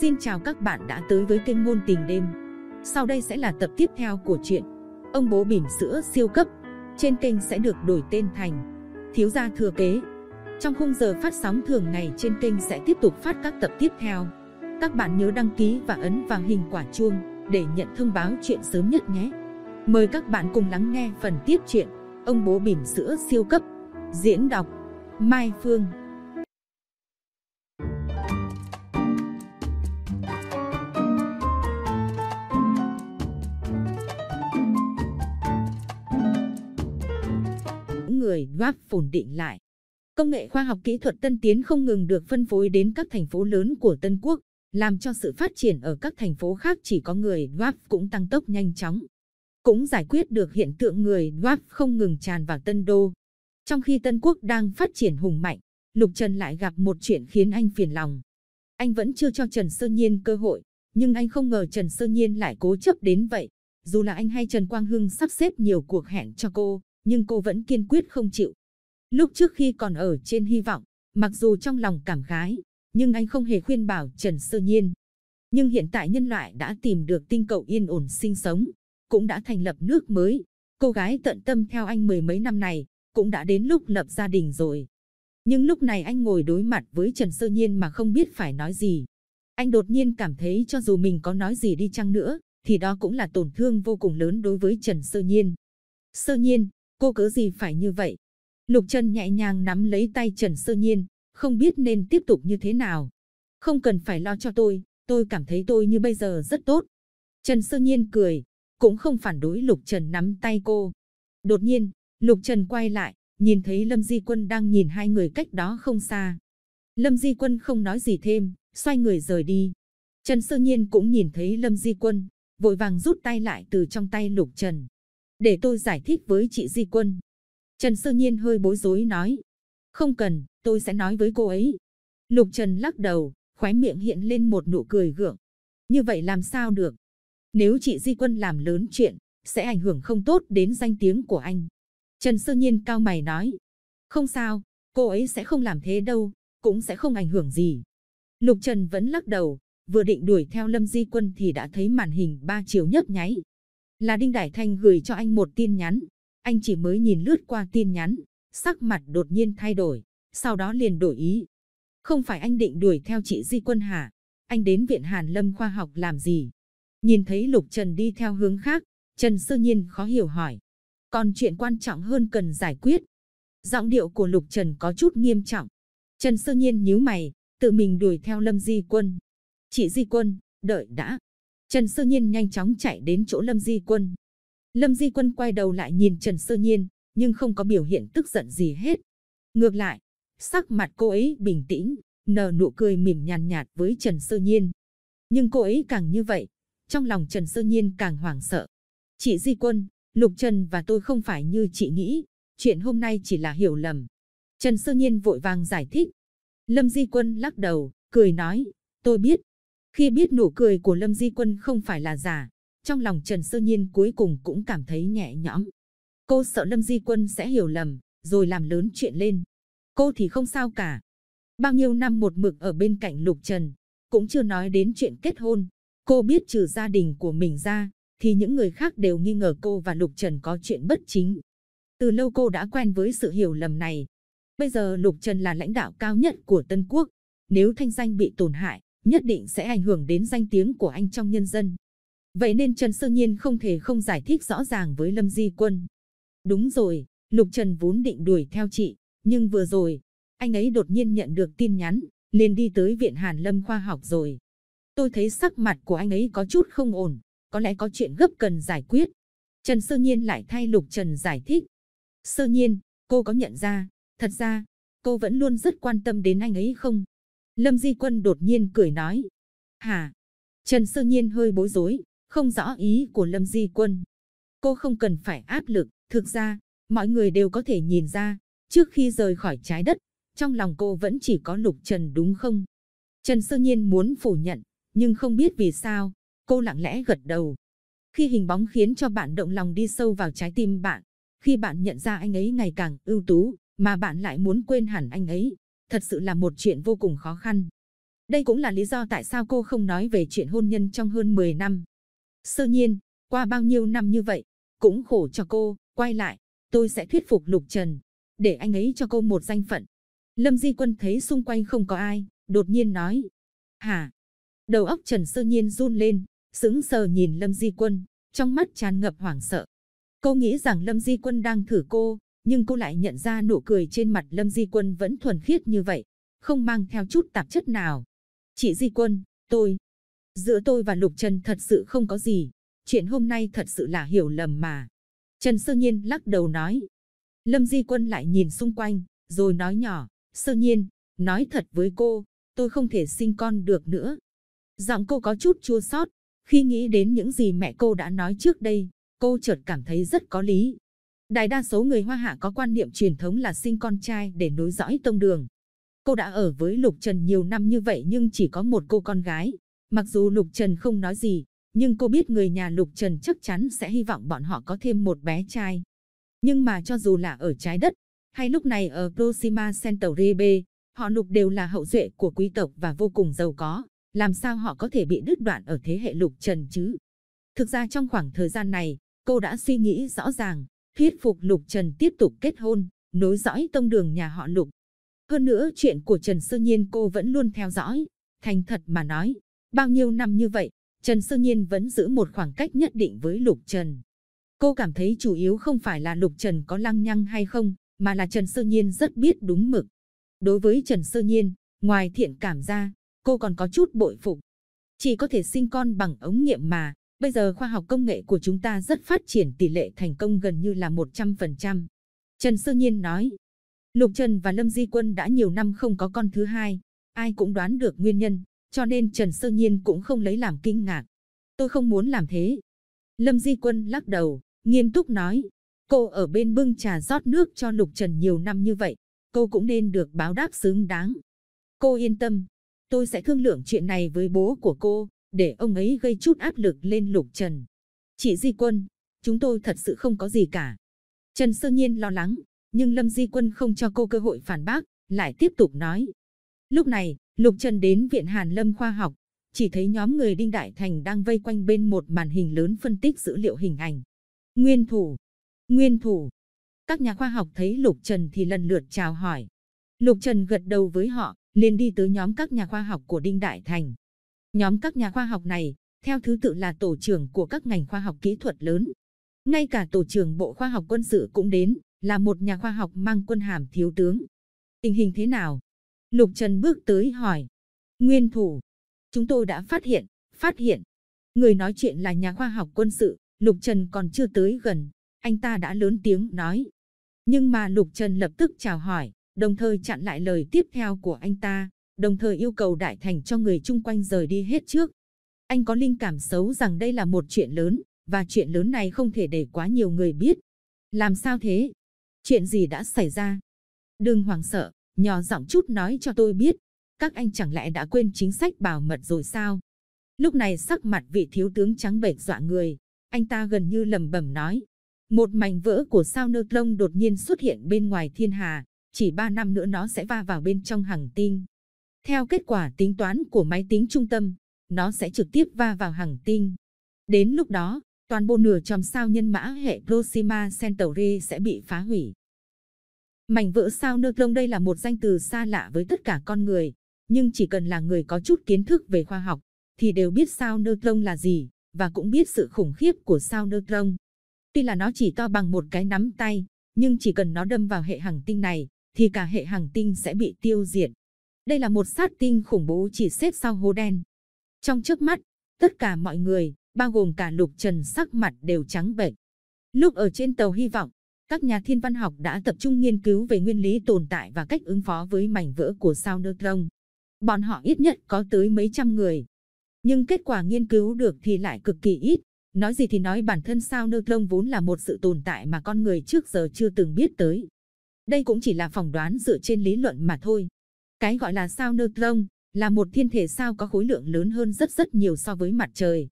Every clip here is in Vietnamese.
Xin chào các bạn đã tới với kênh Ngôn Tình Đêm. Sau đây sẽ là tập tiếp theo của truyện Ông bố bỉm sữa siêu cấp. Trên kênh sẽ được đổi tên thành Thiếu gia thừa kế. Trong khung giờ phát sóng thường ngày trên kênh sẽ tiếp tục phát các tập tiếp theo. Các bạn nhớ đăng ký và ấn vào hình quả chuông để nhận thông báo chuyện sớm nhất nhé. Mời các bạn cùng lắng nghe phần tiếp truyện Ông bố bỉm sữa siêu cấp. Diễn đọc Mai Phương người Dwarf phồn định lại. Công nghệ khoa học kỹ thuật tân tiến không ngừng được phân phối đến các thành phố lớn của Tân Quốc, làm cho sự phát triển ở các thành phố khác chỉ có người Dwarf cũng tăng tốc nhanh chóng. Cũng giải quyết được hiện tượng người Dwarf không ngừng tràn vào Tân Đô. Trong khi Tân Quốc đang phát triển hùng mạnh, Lục Trần lại gặp một chuyện khiến anh phiền lòng. Anh vẫn chưa cho Trần Sơ Nhiên cơ hội, nhưng anh không ngờ Trần Sơ Nhiên lại cố chấp đến vậy. Dù là anh hay Trần Quang Hưng sắp xếp nhiều cuộc hẹn cho cô, nhưng cô vẫn kiên quyết không chịu. Lúc trước khi còn ở trên hy vọng, mặc dù trong lòng cảm khái, nhưng anh không hề khuyên bảo Trần Sơ Nhiên. Nhưng hiện tại nhân loại đã tìm được tinh cầu yên ổn sinh sống, cũng đã thành lập nước mới. Cô gái tận tâm theo anh mười mấy năm này, cũng đã đến lúc lập gia đình rồi. Nhưng lúc này anh ngồi đối mặt với Trần Sơ Nhiên mà không biết phải nói gì. Anh đột nhiên cảm thấy cho dù mình có nói gì đi chăng nữa, thì đó cũng là tổn thương vô cùng lớn đối với Trần Sơ Nhiên. Sơ Nhiên, cô cứ gì phải như vậy. Lục Trân nhẹ nhàng nắm lấy tay Trần Sơ Nhiên, không biết nên tiếp tục như thế nào. Không cần phải lo cho tôi, tôi cảm thấy tôi như bây giờ rất tốt. Trần Sơ Nhiên cười, cũng không phản đối Lục Trần nắm tay cô. Đột nhiên, Lục Trần quay lại, nhìn thấy Lâm Di Quân đang nhìn hai người cách đó không xa. Lâm Di Quân không nói gì thêm, xoay người rời đi. Trần Sơ Nhiên cũng nhìn thấy Lâm Di Quân, vội vàng rút tay lại từ trong tay Lục Trần. Để tôi giải thích với chị Di Quân. Trần Sơ Nhiên hơi bối rối nói. Không cần, tôi sẽ nói với cô ấy. Lục Trần lắc đầu, khóe miệng hiện lên một nụ cười gượng. Như vậy làm sao được? Nếu chị Di Quân làm lớn chuyện, sẽ ảnh hưởng không tốt đến danh tiếng của anh. Trần Sơ Nhiên cao mày nói. Không sao, cô ấy sẽ không làm thế đâu, cũng sẽ không ảnh hưởng gì. Lục Trần vẫn lắc đầu, vừa định đuổi theo Lâm Di Quân thì đã thấy màn hình ba chiều nhấp nháy, là Đinh Đại Thanh gửi cho anh một tin nhắn. Anh chỉ mới nhìn lướt qua tin nhắn, sắc mặt đột nhiên thay đổi, sau đó liền đổi ý. Không phải anh định đuổi theo chị Di Quân hả? Anh đến Viện Hàn Lâm Khoa học làm gì? Nhìn thấy Lục Trần đi theo hướng khác, Trần Sơ Nhiên khó hiểu hỏi. Còn chuyện quan trọng hơn cần giải quyết. Giọng điệu của Lục Trần có chút nghiêm trọng. Trần Sơ Nhiên nhíu mày, tự mình đuổi theo Lâm Di Quân. Chị Di Quân, đợi đã. Trần Sơ Nhiên nhanh chóng chạy đến chỗ Lâm Di Quân. Lâm Di Quân quay đầu lại nhìn Trần Sơ Nhiên, nhưng không có biểu hiện tức giận gì hết. Ngược lại, sắc mặt cô ấy bình tĩnh, nở nụ cười mỉm nhàn nhạt, với Trần Sơ Nhiên. Nhưng cô ấy càng như vậy, trong lòng Trần Sơ Nhiên càng hoảng sợ. Chị Di Quân, Lục Trần và tôi không phải như chị nghĩ, chuyện hôm nay chỉ là hiểu lầm. Trần Sơ Nhiên vội vàng giải thích. Lâm Di Quân lắc đầu, cười nói, tôi biết, khi biết nụ cười của Lâm Di Quân không phải là giả, trong lòng Trần Sơ Nhiên cuối cùng cũng cảm thấy nhẹ nhõm. Cô sợ Lâm Di Quân sẽ hiểu lầm, rồi làm lớn chuyện lên. Cô thì không sao cả. Bao nhiêu năm một mực ở bên cạnh Lục Trần, cũng chưa nói đến chuyện kết hôn. Cô biết trừ gia đình của mình ra, thì những người khác đều nghi ngờ cô và Lục Trần có chuyện bất chính. Từ lâu cô đã quen với sự hiểu lầm này. Bây giờ Lục Trần là lãnh đạo cao nhất của Tân Quốc. Nếu thanh danh bị tổn hại, nhất định sẽ ảnh hưởng đến danh tiếng của anh trong nhân dân. Vậy nên Trần Sơ Nhiên không thể không giải thích rõ ràng với Lâm Di Quân. Đúng rồi, Lục Trần vốn định đuổi theo chị, nhưng vừa rồi, anh ấy đột nhiên nhận được tin nhắn, liền đi tới Viện Hàn Lâm Khoa học rồi. Tôi thấy sắc mặt của anh ấy có chút không ổn, có lẽ có chuyện gấp cần giải quyết. Trần Sơ Nhiên lại thay Lục Trần giải thích. Sơ Nhiên, cô có nhận ra, thật ra, cô vẫn luôn rất quan tâm đến anh ấy không? Lâm Di Quân đột nhiên cười nói. Hà! Trần Sơ Nhiên hơi bối rối, không rõ ý của Lâm Di Quân. Cô không cần phải áp lực, thực ra, mọi người đều có thể nhìn ra, trước khi rời khỏi trái đất, trong lòng cô vẫn chỉ có lục trần đúng không? Trần Sơ Nhiên muốn phủ nhận, nhưng không biết vì sao, cô lặng lẽ gật đầu. Khi hình bóng khiến cho bạn động lòng đi sâu vào trái tim bạn, khi bạn nhận ra anh ấy ngày càng ưu tú, mà bạn lại muốn quên hẳn anh ấy, thật sự là một chuyện vô cùng khó khăn. Đây cũng là lý do tại sao cô không nói về chuyện hôn nhân trong hơn 10 năm. Sơ nhiên, qua bao nhiêu năm như vậy, cũng khổ cho cô, quay lại, tôi sẽ thuyết phục Lục Trần, để anh ấy cho cô một danh phận. Lâm Di Quân thấy xung quanh không có ai, đột nhiên nói. Hả? Đầu óc Trần Sơ Nhiên run lên, sững sờ nhìn Lâm Di Quân, trong mắt tràn ngập hoảng sợ. Cô nghĩ rằng Lâm Di Quân đang thử cô, nhưng cô lại nhận ra nụ cười trên mặt Lâm Di Quân vẫn thuần khiết như vậy, không mang theo chút tạp chất nào. Chị Di Quân, tôi, giữa tôi và Lục Trần thật sự không có gì, chuyện hôm nay thật sự là hiểu lầm mà. Trần Sơ Nhiên lắc đầu nói. Lâm Di Quân lại nhìn xung quanh, rồi nói nhỏ, Sơ Nhiên, nói thật với cô, tôi không thể sinh con được nữa. Giọng cô có chút chua xót, khi nghĩ đến những gì mẹ cô đã nói trước đây, cô chợt cảm thấy rất có lý. Đại đa số người Hoa Hạ có quan niệm truyền thống là sinh con trai để nối dõi tông đường. Cô đã ở với Lục Trần nhiều năm như vậy nhưng chỉ có một cô con gái. Mặc dù Lục Trần không nói gì, nhưng cô biết người nhà Lục Trần chắc chắn sẽ hy vọng bọn họ có thêm một bé trai. Nhưng mà cho dù là ở trái đất, hay lúc này ở Proxima Centauri B, họ Lục đều là hậu duệ của quý tộc và vô cùng giàu có. Làm sao họ có thể bị đứt đoạn ở thế hệ Lục Trần chứ? Thực ra trong khoảng thời gian này, cô đã suy nghĩ rõ ràng, thuyết phục Lục Trần tiếp tục kết hôn, nối dõi tông đường nhà họ Lục. Hơn nữa chuyện của Trần Sơ Nhiên cô vẫn luôn theo dõi, thành thật mà nói, bao nhiêu năm như vậy, Trần Sơ Nhiên vẫn giữ một khoảng cách nhất định với Lục Trần. Cô cảm thấy chủ yếu không phải là Lục Trần có lăng nhăng hay không, mà là Trần Sơ Nhiên rất biết đúng mực. Đối với Trần Sơ Nhiên, ngoài thiện cảm ra, cô còn có chút bội phục. Chỉ có thể sinh con bằng ống nghiệm mà, Bây giờ khoa học công nghệ của chúng ta rất phát triển tỷ lệ thành công gần như là 100%. Trần Sư Nhiên nói, Lục Trần và Lâm Di Quân đã nhiều năm không có con thứ hai, ai cũng đoán được nguyên nhân, cho nên Trần Sơ Nhiên cũng không lấy làm kinh ngạc. Tôi không muốn làm thế. Lâm Di Quân lắc đầu, nghiêm túc nói, cô ở bên bưng trà rót nước cho Lục Trần nhiều năm như vậy, cô cũng nên được báo đáp xứng đáng. Cô yên tâm, tôi sẽ thương lượng chuyện này với bố của cô để ông ấy gây chút áp lực lên Lục Trần. Chị Di Quân, chúng tôi thật sự không có gì cả. Trần Sơ Nhiên lo lắng, nhưng Lâm Di Quân không cho cô cơ hội phản bác, lại tiếp tục nói. Lúc này, Lục Trần đến Viện Hàn Lâm Khoa học, chỉ thấy nhóm người Đinh Đại Thành đang vây quanh bên một màn hình lớn phân tích dữ liệu hình ảnh. Nguyên thủ, nguyên thủ. Các nhà khoa học thấy Lục Trần thì lần lượt chào hỏi. Lục Trần gật đầu với họ, liền đi tới nhóm các nhà khoa học của Đinh Đại Thành. Nhóm các nhà khoa học này, theo thứ tự là tổ trưởng của các ngành khoa học kỹ thuật lớn. Ngay cả tổ trưởng Bộ Khoa học Quân sự cũng đến, là một nhà khoa học mang quân hàm thiếu tướng. Tình hình thế nào? Lục Trần bước tới hỏi. Nguyên thủ, chúng tôi đã phát hiện, phát hiện. Người nói chuyện là nhà khoa học quân sự, Lục Trần còn chưa tới gần, anh ta đã lớn tiếng nói. Nhưng mà Lục Trần lập tức chào hỏi, đồng thời chặn lại lời tiếp theo của anh ta đồng thời yêu cầu đại thành cho người chung quanh rời đi hết trước. Anh có linh cảm xấu rằng đây là một chuyện lớn, và chuyện lớn này không thể để quá nhiều người biết. Làm sao thế? Chuyện gì đã xảy ra? Đừng hoảng sợ, nhỏ giọng chút nói cho tôi biết. Các anh chẳng lẽ đã quên chính sách bảo mật rồi sao? Lúc này sắc mặt vị thiếu tướng trắng bệch dọa người, anh ta gần như lầm bẩm nói. Một mảnh vỡ của sao nơ lông đột nhiên xuất hiện bên ngoài thiên hà, chỉ ba năm nữa nó sẽ va vào bên trong hàng tinh. Theo kết quả tính toán của máy tính trung tâm, nó sẽ trực tiếp va vào hành tinh. Đến lúc đó, toàn bộ nửa chòm sao nhân mã hệ Proxima Centauri sẽ bị phá hủy. Mảnh vỡ sao neutron đây là một danh từ xa lạ với tất cả con người, nhưng chỉ cần là người có chút kiến thức về khoa học, thì đều biết sao neutron là gì, và cũng biết sự khủng khiếp của sao neutron. Tuy là nó chỉ to bằng một cái nắm tay, nhưng chỉ cần nó đâm vào hệ hành tinh này, thì cả hệ hành tinh sẽ bị tiêu diệt. Đây là một sát tinh khủng bố chỉ xếp sau hố đen. Trong trước mắt, tất cả mọi người, bao gồm cả lục trần sắc mặt đều trắng bệch. Lúc ở trên tàu hy vọng, các nhà thiên văn học đã tập trung nghiên cứu về nguyên lý tồn tại và cách ứng phó với mảnh vỡ của sao neutron. Bọn họ ít nhất có tới mấy trăm người. Nhưng kết quả nghiên cứu được thì lại cực kỳ ít. Nói gì thì nói bản thân sao neutron vốn là một sự tồn tại mà con người trước giờ chưa từng biết tới. Đây cũng chỉ là phỏng đoán dựa trên lý luận mà thôi. Cái gọi là sao neutron là một thiên thể sao có khối lượng lớn hơn rất rất nhiều so với mặt trời.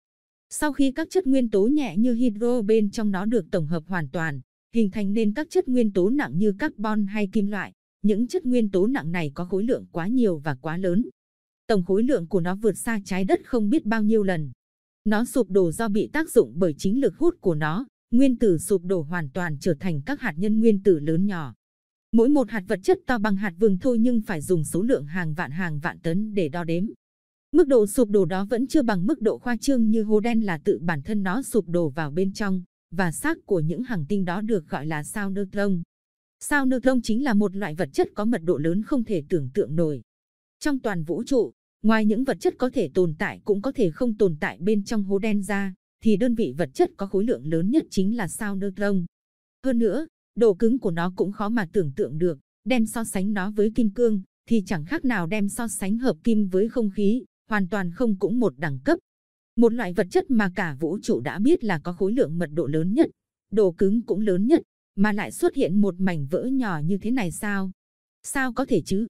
Sau khi các chất nguyên tố nhẹ như hydro bên trong nó được tổng hợp hoàn toàn, hình thành nên các chất nguyên tố nặng như carbon hay kim loại, những chất nguyên tố nặng này có khối lượng quá nhiều và quá lớn. Tổng khối lượng của nó vượt xa trái đất không biết bao nhiêu lần. Nó sụp đổ do bị tác dụng bởi chính lực hút của nó, nguyên tử sụp đổ hoàn toàn trở thành các hạt nhân nguyên tử lớn nhỏ. Mỗi một hạt vật chất to bằng hạt vừng thôi nhưng phải dùng số lượng hàng vạn hàng vạn tấn để đo đếm. Mức độ sụp đổ đó vẫn chưa bằng mức độ khoa trương như hố đen là tự bản thân nó sụp đổ vào bên trong, và xác của những hành tinh đó được gọi là sao neutron. Sao neutron chính là một loại vật chất có mật độ lớn không thể tưởng tượng nổi. Trong toàn vũ trụ, ngoài những vật chất có thể tồn tại cũng có thể không tồn tại bên trong hố đen ra, thì đơn vị vật chất có khối lượng lớn nhất chính là sao neutron. Hơn nữa, độ cứng của nó cũng khó mà tưởng tượng được. Đem so sánh nó với kim cương, thì chẳng khác nào đem so sánh hợp kim với không khí, hoàn toàn không cũng một đẳng cấp. Một loại vật chất mà cả vũ trụ đã biết là có khối lượng mật độ lớn nhất, độ cứng cũng lớn nhất, mà lại xuất hiện một mảnh vỡ nhỏ như thế này sao? Sao có thể chứ?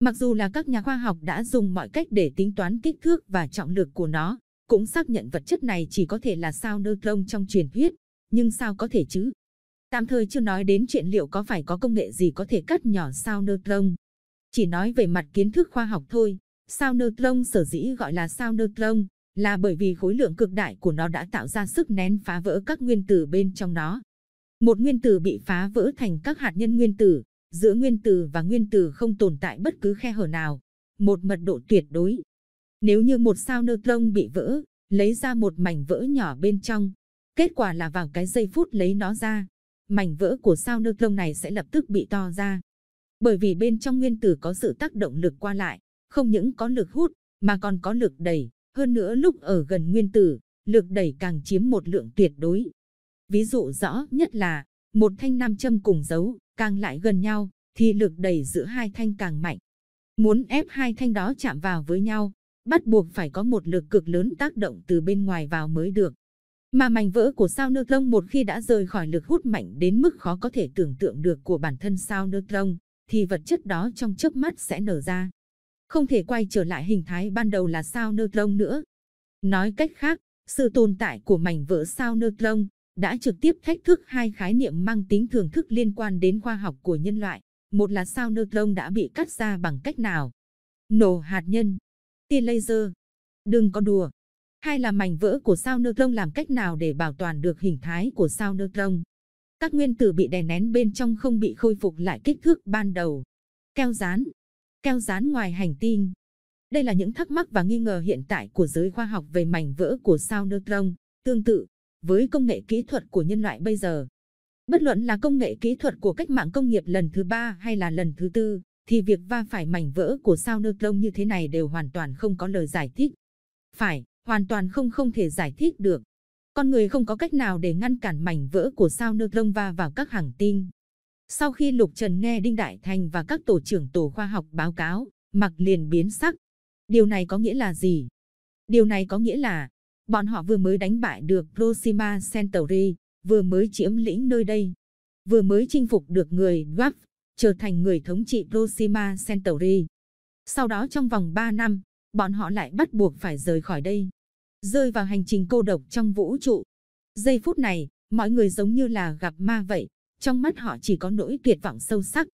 Mặc dù là các nhà khoa học đã dùng mọi cách để tính toán kích thước và trọng lượng của nó, cũng xác nhận vật chất này chỉ có thể là sao neutron trong truyền thuyết, nhưng sao có thể chứ? Tạm thời chưa nói đến chuyện liệu có phải có công nghệ gì có thể cắt nhỏ sao neutron. Chỉ nói về mặt kiến thức khoa học thôi, sao neutron sở dĩ gọi là sao neutron là bởi vì khối lượng cực đại của nó đã tạo ra sức nén phá vỡ các nguyên tử bên trong nó. Một nguyên tử bị phá vỡ thành các hạt nhân nguyên tử, giữa nguyên tử và nguyên tử không tồn tại bất cứ khe hở nào, một mật độ tuyệt đối. Nếu như một sao neutron bị vỡ, lấy ra một mảnh vỡ nhỏ bên trong, kết quả là vào cái giây phút lấy nó ra, mảnh vỡ của sao nơ lông này sẽ lập tức bị to ra. Bởi vì bên trong nguyên tử có sự tác động lực qua lại, không những có lực hút mà còn có lực đẩy, hơn nữa lúc ở gần nguyên tử, lực đẩy càng chiếm một lượng tuyệt đối. Ví dụ rõ nhất là một thanh nam châm cùng dấu càng lại gần nhau thì lực đẩy giữa hai thanh càng mạnh. Muốn ép hai thanh đó chạm vào với nhau, bắt buộc phải có một lực cực lớn tác động từ bên ngoài vào mới được. Mà mảnh vỡ của sao neutron một khi đã rời khỏi lực hút mạnh đến mức khó có thể tưởng tượng được của bản thân sao neutron thì vật chất đó trong chớp mắt sẽ nở ra. Không thể quay trở lại hình thái ban đầu là sao neutron nữa. Nói cách khác, sự tồn tại của mảnh vỡ sao neutron đã trực tiếp thách thức hai khái niệm mang tính thưởng thức liên quan đến khoa học của nhân loại. Một là sao neutron đã bị cắt ra bằng cách nào? Nổ hạt nhân, tia laser. Đừng có đùa, Hai là mảnh vỡ của sao neutron làm cách nào để bảo toàn được hình thái của sao neutron. Các nguyên tử bị đè nén bên trong không bị khôi phục lại kích thước ban đầu. Keo dán. Keo dán ngoài hành tinh. Đây là những thắc mắc và nghi ngờ hiện tại của giới khoa học về mảnh vỡ của sao neutron, tương tự với công nghệ kỹ thuật của nhân loại bây giờ. Bất luận là công nghệ kỹ thuật của cách mạng công nghiệp lần thứ ba hay là lần thứ tư, thì việc va phải mảnh vỡ của sao neutron như thế này đều hoàn toàn không có lời giải thích. Phải, hoàn toàn không không thể giải thích được. Con người không có cách nào để ngăn cản mảnh vỡ của sao nước lông va vào các hàng tinh. Sau khi Lục Trần nghe Đinh Đại Thành và các tổ trưởng tổ khoa học báo cáo, mặc liền biến sắc. Điều này có nghĩa là gì? Điều này có nghĩa là bọn họ vừa mới đánh bại được Proxima Centauri, vừa mới chiếm lĩnh nơi đây, vừa mới chinh phục được người Dwarf, trở thành người thống trị Proxima Centauri. Sau đó trong vòng 3 năm, bọn họ lại bắt buộc phải rời khỏi đây rơi vào hành trình cô độc trong vũ trụ. Giây phút này, mọi người giống như là gặp ma vậy, trong mắt họ chỉ có nỗi tuyệt vọng sâu sắc.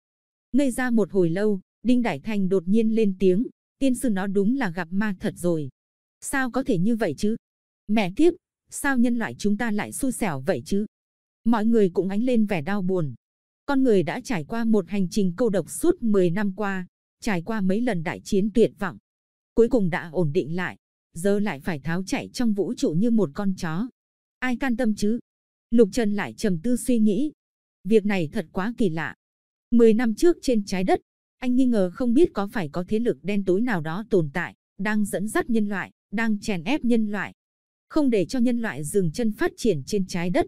Ngây ra một hồi lâu, Đinh Đại Thành đột nhiên lên tiếng, tiên sư nó đúng là gặp ma thật rồi. Sao có thể như vậy chứ? Mẹ kiếp, sao nhân loại chúng ta lại xui xẻo vậy chứ? Mọi người cũng ánh lên vẻ đau buồn. Con người đã trải qua một hành trình cô độc suốt 10 năm qua, trải qua mấy lần đại chiến tuyệt vọng. Cuối cùng đã ổn định lại, giờ lại phải tháo chạy trong vũ trụ như một con chó. Ai can tâm chứ? Lục Trần lại trầm tư suy nghĩ. Việc này thật quá kỳ lạ. Mười năm trước trên trái đất, anh nghi ngờ không biết có phải có thế lực đen tối nào đó tồn tại, đang dẫn dắt nhân loại, đang chèn ép nhân loại. Không để cho nhân loại dừng chân phát triển trên trái đất.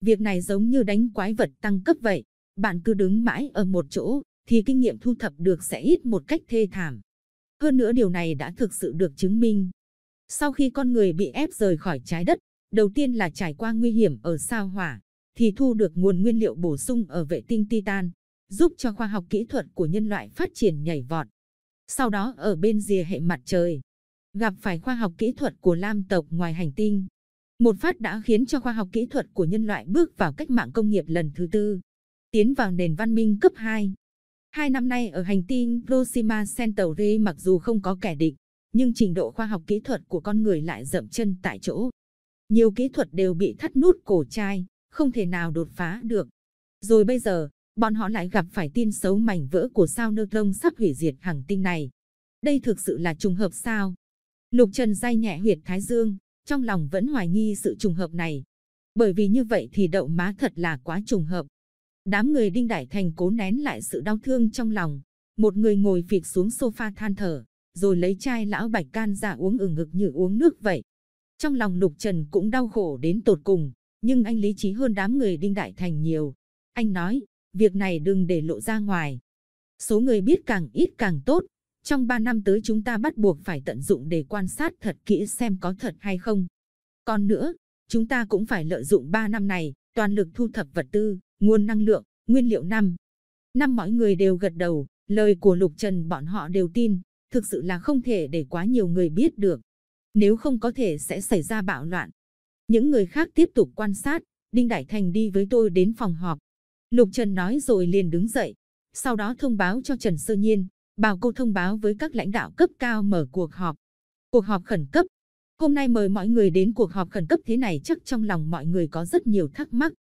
Việc này giống như đánh quái vật tăng cấp vậy. Bạn cứ đứng mãi ở một chỗ, thì kinh nghiệm thu thập được sẽ ít một cách thê thảm. Hơn nữa điều này đã thực sự được chứng minh. Sau khi con người bị ép rời khỏi trái đất, đầu tiên là trải qua nguy hiểm ở sao hỏa, thì thu được nguồn nguyên liệu bổ sung ở vệ tinh Titan, giúp cho khoa học kỹ thuật của nhân loại phát triển nhảy vọt. Sau đó ở bên rìa hệ mặt trời, gặp phải khoa học kỹ thuật của lam tộc ngoài hành tinh. Một phát đã khiến cho khoa học kỹ thuật của nhân loại bước vào cách mạng công nghiệp lần thứ tư, tiến vào nền văn minh cấp 2. Hai năm nay ở hành tinh Proxima Centauri mặc dù không có kẻ địch, nhưng trình độ khoa học kỹ thuật của con người lại dậm chân tại chỗ. Nhiều kỹ thuật đều bị thắt nút cổ chai, không thể nào đột phá được. Rồi bây giờ, bọn họ lại gặp phải tin xấu mảnh vỡ của sao neutron sắp hủy diệt hành tinh này. Đây thực sự là trùng hợp sao? Lục Trần day nhẹ huyệt Thái Dương, trong lòng vẫn hoài nghi sự trùng hợp này. Bởi vì như vậy thì đậu má thật là quá trùng hợp. Đám người đinh đại thành cố nén lại sự đau thương trong lòng. Một người ngồi phịch xuống sofa than thở rồi lấy chai lão bạch can ra uống ừng ngực như uống nước vậy. Trong lòng Lục Trần cũng đau khổ đến tột cùng, nhưng anh lý trí hơn đám người Đinh Đại Thành nhiều. Anh nói, việc này đừng để lộ ra ngoài. Số người biết càng ít càng tốt. Trong 3 năm tới chúng ta bắt buộc phải tận dụng để quan sát thật kỹ xem có thật hay không. Còn nữa, chúng ta cũng phải lợi dụng 3 năm này, toàn lực thu thập vật tư, nguồn năng lượng, nguyên liệu năm. Năm mọi người đều gật đầu, lời của Lục Trần bọn họ đều tin, thực sự là không thể để quá nhiều người biết được. Nếu không có thể sẽ xảy ra bạo loạn. Những người khác tiếp tục quan sát, Đinh Đại Thành đi với tôi đến phòng họp. Lục Trần nói rồi liền đứng dậy, sau đó thông báo cho Trần Sơ Nhiên, bảo cô thông báo với các lãnh đạo cấp cao mở cuộc họp. Cuộc họp khẩn cấp. Hôm nay mời mọi người đến cuộc họp khẩn cấp thế này chắc trong lòng mọi người có rất nhiều thắc mắc.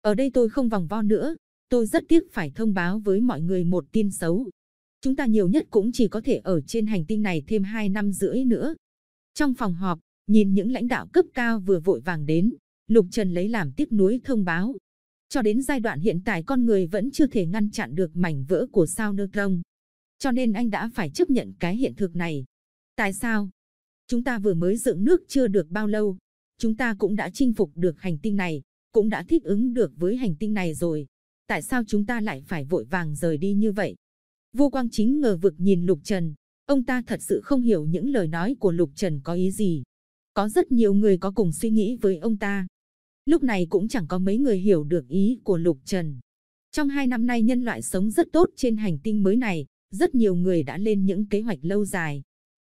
Ở đây tôi không vòng vo nữa, tôi rất tiếc phải thông báo với mọi người một tin xấu chúng ta nhiều nhất cũng chỉ có thể ở trên hành tinh này thêm 2 năm rưỡi nữa. Trong phòng họp, nhìn những lãnh đạo cấp cao vừa vội vàng đến, Lục Trần lấy làm tiếc nuối thông báo. Cho đến giai đoạn hiện tại con người vẫn chưa thể ngăn chặn được mảnh vỡ của sao neutron. Cho nên anh đã phải chấp nhận cái hiện thực này. Tại sao? Chúng ta vừa mới dựng nước chưa được bao lâu. Chúng ta cũng đã chinh phục được hành tinh này, cũng đã thích ứng được với hành tinh này rồi. Tại sao chúng ta lại phải vội vàng rời đi như vậy? Vu Quang chính ngờ vực nhìn Lục Trần, ông ta thật sự không hiểu những lời nói của Lục Trần có ý gì. Có rất nhiều người có cùng suy nghĩ với ông ta. Lúc này cũng chẳng có mấy người hiểu được ý của Lục Trần. Trong hai năm nay nhân loại sống rất tốt trên hành tinh mới này, rất nhiều người đã lên những kế hoạch lâu dài.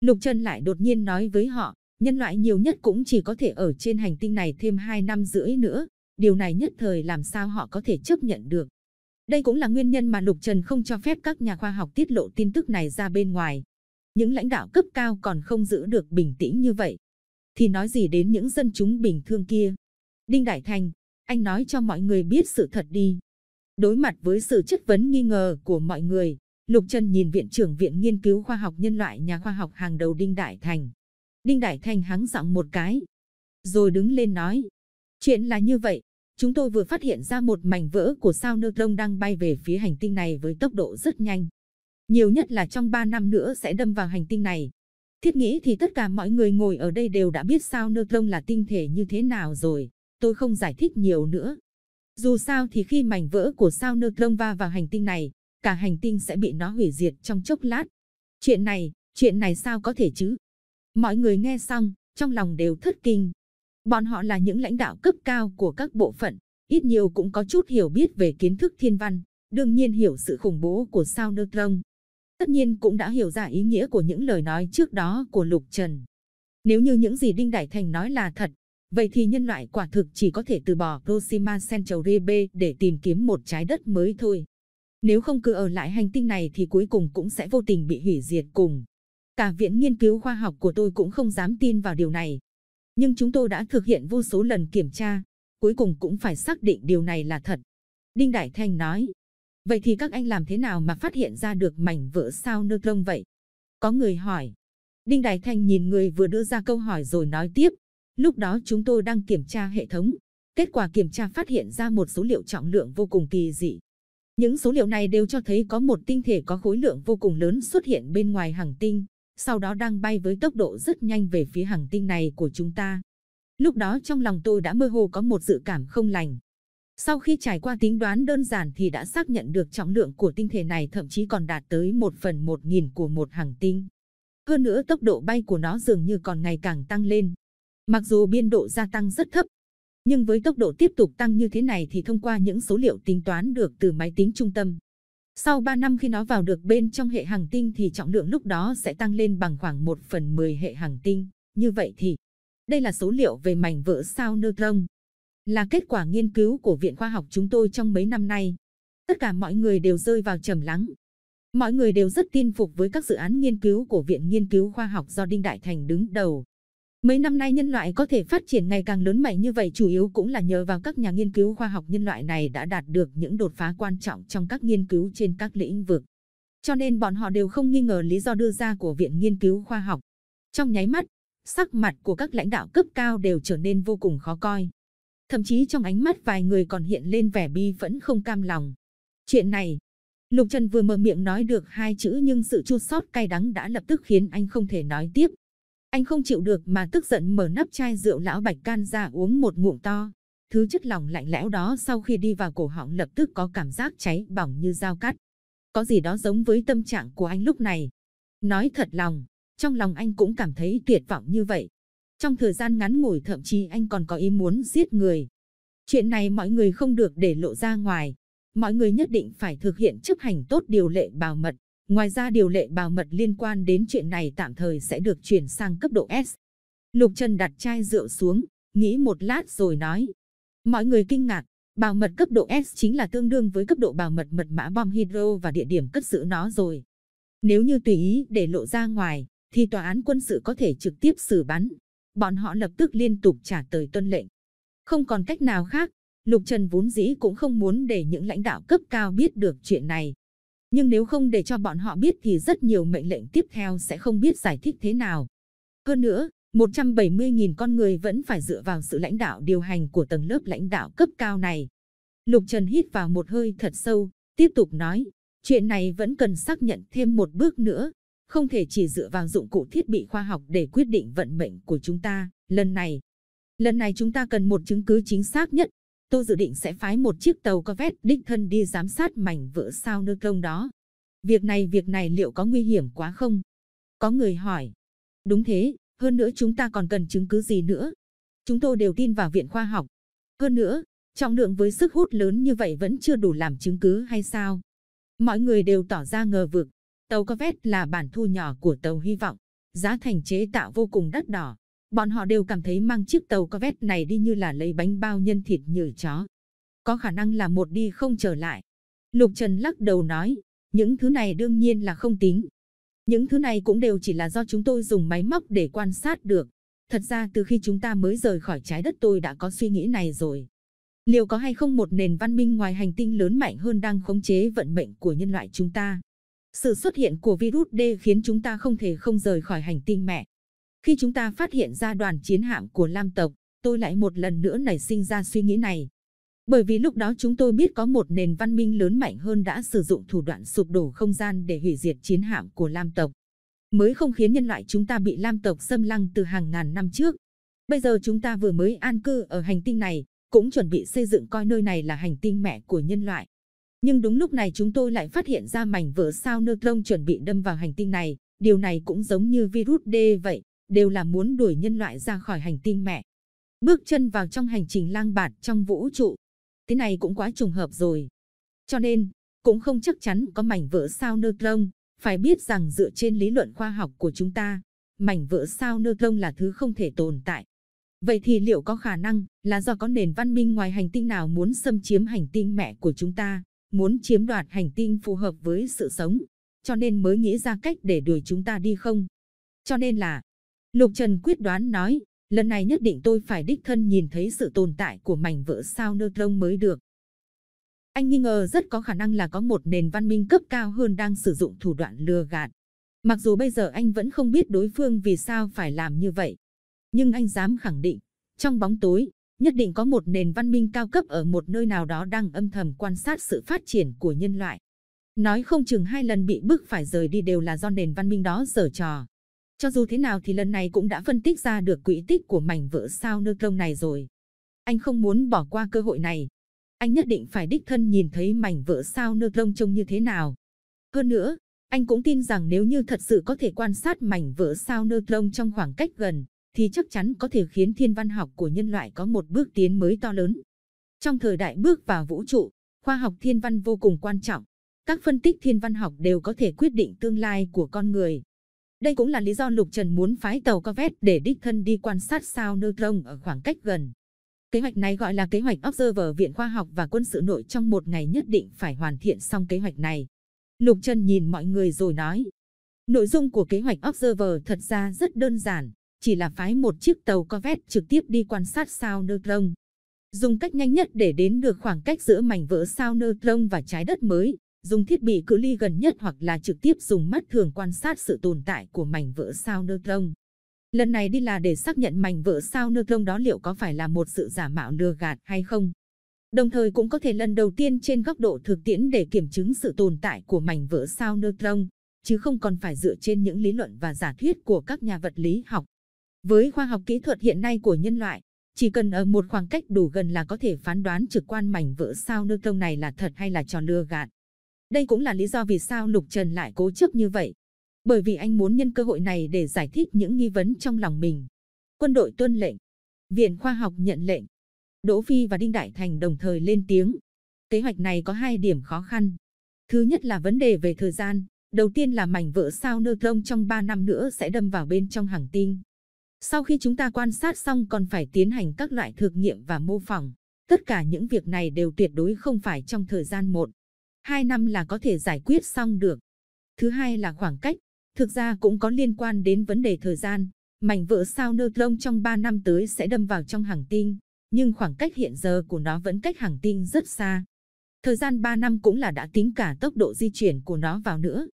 Lục Trần lại đột nhiên nói với họ, nhân loại nhiều nhất cũng chỉ có thể ở trên hành tinh này thêm hai năm rưỡi nữa. Điều này nhất thời làm sao họ có thể chấp nhận được. Đây cũng là nguyên nhân mà Lục Trần không cho phép các nhà khoa học tiết lộ tin tức này ra bên ngoài. Những lãnh đạo cấp cao còn không giữ được bình tĩnh như vậy. Thì nói gì đến những dân chúng bình thường kia. Đinh Đại Thành, anh nói cho mọi người biết sự thật đi. Đối mặt với sự chất vấn nghi ngờ của mọi người, Lục Trần nhìn Viện trưởng Viện Nghiên cứu Khoa học Nhân loại nhà khoa học hàng đầu Đinh Đại Thành. Đinh Đại Thành hắng giọng một cái, rồi đứng lên nói. Chuyện là như vậy, chúng tôi vừa phát hiện ra một mảnh vỡ của sao neutron đang bay về phía hành tinh này với tốc độ rất nhanh. Nhiều nhất là trong 3 năm nữa sẽ đâm vào hành tinh này. Thiết nghĩ thì tất cả mọi người ngồi ở đây đều đã biết sao neutron là tinh thể như thế nào rồi, tôi không giải thích nhiều nữa. Dù sao thì khi mảnh vỡ của sao neutron va vào hành tinh này, cả hành tinh sẽ bị nó hủy diệt trong chốc lát. Chuyện này, chuyện này sao có thể chứ? Mọi người nghe xong, trong lòng đều thất kinh, Bọn họ là những lãnh đạo cấp cao của các bộ phận, ít nhiều cũng có chút hiểu biết về kiến thức thiên văn, đương nhiên hiểu sự khủng bố của sao neutron. Tất nhiên cũng đã hiểu ra ý nghĩa của những lời nói trước đó của Lục Trần. Nếu như những gì Đinh Đại Thành nói là thật, vậy thì nhân loại quả thực chỉ có thể từ bỏ Proxima Centauri B để tìm kiếm một trái đất mới thôi. Nếu không cứ ở lại hành tinh này thì cuối cùng cũng sẽ vô tình bị hủy diệt cùng. Cả viện nghiên cứu khoa học của tôi cũng không dám tin vào điều này, nhưng chúng tôi đã thực hiện vô số lần kiểm tra, cuối cùng cũng phải xác định điều này là thật. Đinh Đại Thanh nói, vậy thì các anh làm thế nào mà phát hiện ra được mảnh vỡ sao nơ lông vậy? Có người hỏi. Đinh Đại Thanh nhìn người vừa đưa ra câu hỏi rồi nói tiếp. Lúc đó chúng tôi đang kiểm tra hệ thống. Kết quả kiểm tra phát hiện ra một số liệu trọng lượng vô cùng kỳ dị. Những số liệu này đều cho thấy có một tinh thể có khối lượng vô cùng lớn xuất hiện bên ngoài hành tinh sau đó đang bay với tốc độ rất nhanh về phía hành tinh này của chúng ta. Lúc đó trong lòng tôi đã mơ hồ có một dự cảm không lành. Sau khi trải qua tính đoán đơn giản thì đã xác nhận được trọng lượng của tinh thể này thậm chí còn đạt tới 1 phần 1 nghìn của một hành tinh. Hơn nữa tốc độ bay của nó dường như còn ngày càng tăng lên. Mặc dù biên độ gia tăng rất thấp, nhưng với tốc độ tiếp tục tăng như thế này thì thông qua những số liệu tính toán được từ máy tính trung tâm, sau 3 năm khi nó vào được bên trong hệ hành tinh thì trọng lượng lúc đó sẽ tăng lên bằng khoảng 1 phần 10 hệ hành tinh. Như vậy thì, đây là số liệu về mảnh vỡ sao neutron. Là kết quả nghiên cứu của Viện Khoa học chúng tôi trong mấy năm nay. Tất cả mọi người đều rơi vào trầm lắng. Mọi người đều rất tin phục với các dự án nghiên cứu của Viện Nghiên cứu Khoa học do Đinh Đại Thành đứng đầu. Mấy năm nay nhân loại có thể phát triển ngày càng lớn mạnh như vậy chủ yếu cũng là nhờ vào các nhà nghiên cứu khoa học nhân loại này đã đạt được những đột phá quan trọng trong các nghiên cứu trên các lĩnh vực. Cho nên bọn họ đều không nghi ngờ lý do đưa ra của Viện Nghiên cứu Khoa học. Trong nháy mắt, sắc mặt của các lãnh đạo cấp cao đều trở nên vô cùng khó coi. Thậm chí trong ánh mắt vài người còn hiện lên vẻ bi vẫn không cam lòng. Chuyện này, Lục Trần vừa mở miệng nói được hai chữ nhưng sự chua xót cay đắng đã lập tức khiến anh không thể nói tiếp. Anh không chịu được mà tức giận mở nắp chai rượu lão bạch can ra uống một ngụm to. Thứ chất lòng lạnh lẽo đó sau khi đi vào cổ họng lập tức có cảm giác cháy bỏng như dao cắt. Có gì đó giống với tâm trạng của anh lúc này. Nói thật lòng, trong lòng anh cũng cảm thấy tuyệt vọng như vậy. Trong thời gian ngắn ngủi thậm chí anh còn có ý muốn giết người. Chuyện này mọi người không được để lộ ra ngoài. Mọi người nhất định phải thực hiện chấp hành tốt điều lệ bảo mật. Ngoài ra điều lệ bảo mật liên quan đến chuyện này tạm thời sẽ được chuyển sang cấp độ S. Lục Trần đặt chai rượu xuống, nghĩ một lát rồi nói. Mọi người kinh ngạc, bảo mật cấp độ S chính là tương đương với cấp độ bảo mật mật mã bom hydro và địa điểm cất giữ nó rồi. Nếu như tùy ý để lộ ra ngoài, thì tòa án quân sự có thể trực tiếp xử bắn. Bọn họ lập tức liên tục trả tới tuân lệnh. Không còn cách nào khác, Lục Trần vốn dĩ cũng không muốn để những lãnh đạo cấp cao biết được chuyện này, nhưng nếu không để cho bọn họ biết thì rất nhiều mệnh lệnh tiếp theo sẽ không biết giải thích thế nào. Hơn nữa, 170.000 con người vẫn phải dựa vào sự lãnh đạo điều hành của tầng lớp lãnh đạo cấp cao này. Lục Trần hít vào một hơi thật sâu, tiếp tục nói, chuyện này vẫn cần xác nhận thêm một bước nữa, không thể chỉ dựa vào dụng cụ thiết bị khoa học để quyết định vận mệnh của chúng ta, lần này. Lần này chúng ta cần một chứng cứ chính xác nhất, tôi dự định sẽ phái một chiếc tàu corvette đích thân đi giám sát mảnh vỡ sao nơi công đó. Việc này việc này liệu có nguy hiểm quá không? Có người hỏi. Đúng thế, hơn nữa chúng ta còn cần chứng cứ gì nữa? Chúng tôi đều tin vào viện khoa học. Hơn nữa, trọng lượng với sức hút lớn như vậy vẫn chưa đủ làm chứng cứ hay sao? Mọi người đều tỏ ra ngờ vực. Tàu Corvette là bản thu nhỏ của tàu hy vọng. Giá thành chế tạo vô cùng đắt đỏ. Bọn họ đều cảm thấy mang chiếc tàu có vét này đi như là lấy bánh bao nhân thịt nhử chó. Có khả năng là một đi không trở lại. Lục Trần lắc đầu nói, những thứ này đương nhiên là không tính. Những thứ này cũng đều chỉ là do chúng tôi dùng máy móc để quan sát được. Thật ra từ khi chúng ta mới rời khỏi trái đất tôi đã có suy nghĩ này rồi. Liệu có hay không một nền văn minh ngoài hành tinh lớn mạnh hơn đang khống chế vận mệnh của nhân loại chúng ta? Sự xuất hiện của virus D khiến chúng ta không thể không rời khỏi hành tinh mẹ. Khi chúng ta phát hiện ra đoàn chiến hạm của Lam tộc, tôi lại một lần nữa nảy sinh ra suy nghĩ này. Bởi vì lúc đó chúng tôi biết có một nền văn minh lớn mạnh hơn đã sử dụng thủ đoạn sụp đổ không gian để hủy diệt chiến hạm của Lam tộc. Mới không khiến nhân loại chúng ta bị Lam tộc xâm lăng từ hàng ngàn năm trước. Bây giờ chúng ta vừa mới an cư ở hành tinh này, cũng chuẩn bị xây dựng coi nơi này là hành tinh mẹ của nhân loại. Nhưng đúng lúc này chúng tôi lại phát hiện ra mảnh vỡ sao neutron chuẩn bị đâm vào hành tinh này, điều này cũng giống như virus D vậy, đều là muốn đuổi nhân loại ra khỏi hành tinh mẹ. Bước chân vào trong hành trình lang bạt trong vũ trụ. Thế này cũng quá trùng hợp rồi. Cho nên, cũng không chắc chắn có mảnh vỡ sao neutron, phải biết rằng dựa trên lý luận khoa học của chúng ta, mảnh vỡ sao neutron là thứ không thể tồn tại. Vậy thì liệu có khả năng là do có nền văn minh ngoài hành tinh nào muốn xâm chiếm hành tinh mẹ của chúng ta, muốn chiếm đoạt hành tinh phù hợp với sự sống, cho nên mới nghĩ ra cách để đuổi chúng ta đi không? Cho nên là, Lục Trần quyết đoán nói, lần này nhất định tôi phải đích thân nhìn thấy sự tồn tại của mảnh vỡ sao neutron mới được. Anh nghi ngờ rất có khả năng là có một nền văn minh cấp cao hơn đang sử dụng thủ đoạn lừa gạt. Mặc dù bây giờ anh vẫn không biết đối phương vì sao phải làm như vậy, nhưng anh dám khẳng định, trong bóng tối, nhất định có một nền văn minh cao cấp ở một nơi nào đó đang âm thầm quan sát sự phát triển của nhân loại. Nói không chừng hai lần bị bức phải rời đi đều là do nền văn minh đó giở trò. Cho dù thế nào thì lần này cũng đã phân tích ra được quỹ tích của mảnh vỡ sao nơ neutron này rồi. Anh không muốn bỏ qua cơ hội này. Anh nhất định phải đích thân nhìn thấy mảnh vỡ sao neutron trông như thế nào. Hơn nữa, anh cũng tin rằng nếu như thật sự có thể quan sát mảnh vỡ sao nơ neutron trong khoảng cách gần, thì chắc chắn có thể khiến thiên văn học của nhân loại có một bước tiến mới to lớn. Trong thời đại bước vào vũ trụ, khoa học thiên văn vô cùng quan trọng. Các phân tích thiên văn học đều có thể quyết định tương lai của con người. Đây cũng là lý do Lục Trần muốn phái tàu Corvette để đích thân đi quan sát sao neutron ở khoảng cách gần. Kế hoạch này gọi là kế hoạch Observer Viện Khoa học và Quân sự nội trong một ngày nhất định phải hoàn thiện xong kế hoạch này. Lục Trần nhìn mọi người rồi nói. Nội dung của kế hoạch Observer thật ra rất đơn giản, chỉ là phái một chiếc tàu Corvette trực tiếp đi quan sát sao neutron. Dùng cách nhanh nhất để đến được khoảng cách giữa mảnh vỡ sao neutron và trái đất mới, dùng thiết bị cự ly gần nhất hoặc là trực tiếp dùng mắt thường quan sát sự tồn tại của mảnh vỡ sao neutron. Lần này đi là để xác nhận mảnh vỡ sao neutron đó liệu có phải là một sự giả mạo lừa gạt hay không. Đồng thời cũng có thể lần đầu tiên trên góc độ thực tiễn để kiểm chứng sự tồn tại của mảnh vỡ sao neutron, chứ không còn phải dựa trên những lý luận và giả thuyết của các nhà vật lý học. Với khoa học kỹ thuật hiện nay của nhân loại, chỉ cần ở một khoảng cách đủ gần là có thể phán đoán trực quan mảnh vỡ sao neutron này là thật hay là trò lừa gạt. Đây cũng là lý do vì sao Lục Trần lại cố chấp như vậy. Bởi vì anh muốn nhân cơ hội này để giải thích những nghi vấn trong lòng mình. Quân đội tuân lệnh. Viện khoa học nhận lệnh. Đỗ Phi và Đinh Đại Thành đồng thời lên tiếng. Kế hoạch này có hai điểm khó khăn. Thứ nhất là vấn đề về thời gian. Đầu tiên là mảnh vỡ sao nơ thông trong 3 năm nữa sẽ đâm vào bên trong hàng tinh. Sau khi chúng ta quan sát xong còn phải tiến hành các loại thực nghiệm và mô phỏng. Tất cả những việc này đều tuyệt đối không phải trong thời gian một, 2 năm là có thể giải quyết xong được. Thứ hai là khoảng cách, thực ra cũng có liên quan đến vấn đề thời gian. Mảnh vỡ sao neutron trong 3 năm tới sẽ đâm vào trong hàng tinh, nhưng khoảng cách hiện giờ của nó vẫn cách hàng tinh rất xa. Thời gian 3 năm cũng là đã tính cả tốc độ di chuyển của nó vào nữa.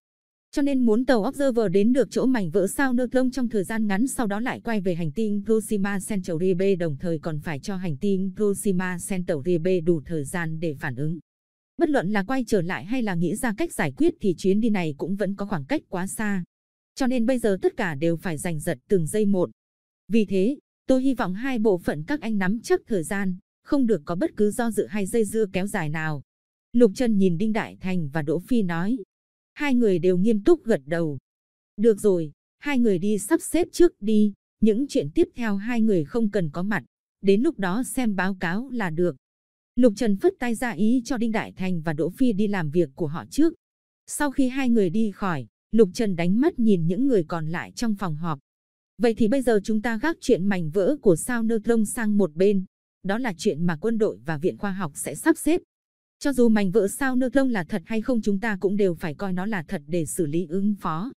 Cho nên muốn tàu Observer đến được chỗ mảnh vỡ sao neutron trong thời gian ngắn sau đó lại quay về hành tinh Proxima Centauri B đồng thời còn phải cho hành tinh Proxima Centauri B đủ thời gian để phản ứng. Bất luận là quay trở lại hay là nghĩ ra cách giải quyết thì chuyến đi này cũng vẫn có khoảng cách quá xa. Cho nên bây giờ tất cả đều phải giành giật từng giây một. Vì thế, tôi hy vọng hai bộ phận các anh nắm chắc thời gian, không được có bất cứ do dự hay dây dưa kéo dài nào. Lục Trân nhìn Đinh Đại Thành và Đỗ Phi nói. Hai người đều nghiêm túc gật đầu. Được rồi, hai người đi sắp xếp trước đi, những chuyện tiếp theo hai người không cần có mặt, đến lúc đó xem báo cáo là được. Lục Trần phất tay ra ý cho Đinh Đại Thành và Đỗ Phi đi làm việc của họ trước. Sau khi hai người đi khỏi, Lục Trần đánh mắt nhìn những người còn lại trong phòng họp. Vậy thì bây giờ chúng ta gác chuyện mảnh vỡ của sao neutron sang một bên. Đó là chuyện mà quân đội và viện khoa học sẽ sắp xếp. Cho dù mảnh vỡ sao neutron là thật hay không chúng ta cũng đều phải coi nó là thật để xử lý ứng phó.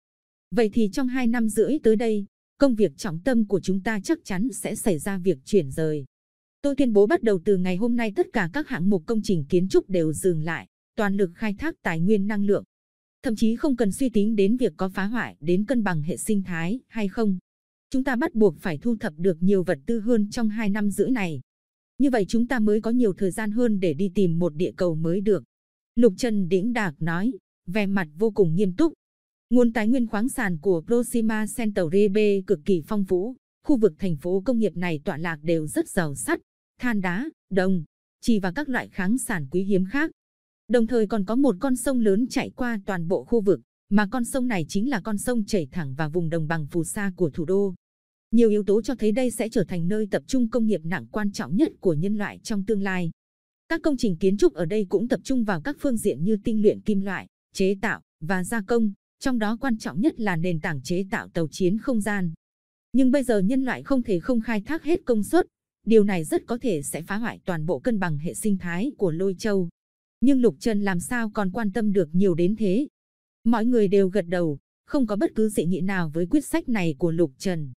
Vậy thì trong hai năm rưỡi tới đây, công việc trọng tâm của chúng ta chắc chắn sẽ xảy ra việc chuyển rời. Tôi tuyên bố bắt đầu từ ngày hôm nay tất cả các hạng mục công trình kiến trúc đều dừng lại, toàn lực khai thác tài nguyên năng lượng. Thậm chí không cần suy tính đến việc có phá hoại đến cân bằng hệ sinh thái hay không. Chúng ta bắt buộc phải thu thập được nhiều vật tư hơn trong hai năm rưỡi này. Như vậy chúng ta mới có nhiều thời gian hơn để đi tìm một địa cầu mới được. Lục Trần Đĩnh Đạc nói, vẻ mặt vô cùng nghiêm túc. Nguồn tài nguyên khoáng sản của Proxima Centauri B cực kỳ phong phú, khu vực thành phố công nghiệp này tọa lạc đều rất giàu sắt, than đá, đồng, trì và các loại kháng sản quý hiếm khác. Đồng thời còn có một con sông lớn chạy qua toàn bộ khu vực, mà con sông này chính là con sông chảy thẳng vào vùng đồng bằng phù sa của thủ đô. Nhiều yếu tố cho thấy đây sẽ trở thành nơi tập trung công nghiệp nặng quan trọng nhất của nhân loại trong tương lai. Các công trình kiến trúc ở đây cũng tập trung vào các phương diện như tinh luyện kim loại, chế tạo và gia công, trong đó quan trọng nhất là nền tảng chế tạo tàu chiến không gian. Nhưng bây giờ nhân loại không thể không khai thác hết công suất, Điều này rất có thể sẽ phá hoại toàn bộ cân bằng hệ sinh thái của lôi châu. Nhưng Lục Trần làm sao còn quan tâm được nhiều đến thế? Mọi người đều gật đầu, không có bất cứ dị nghị nào với quyết sách này của Lục Trần.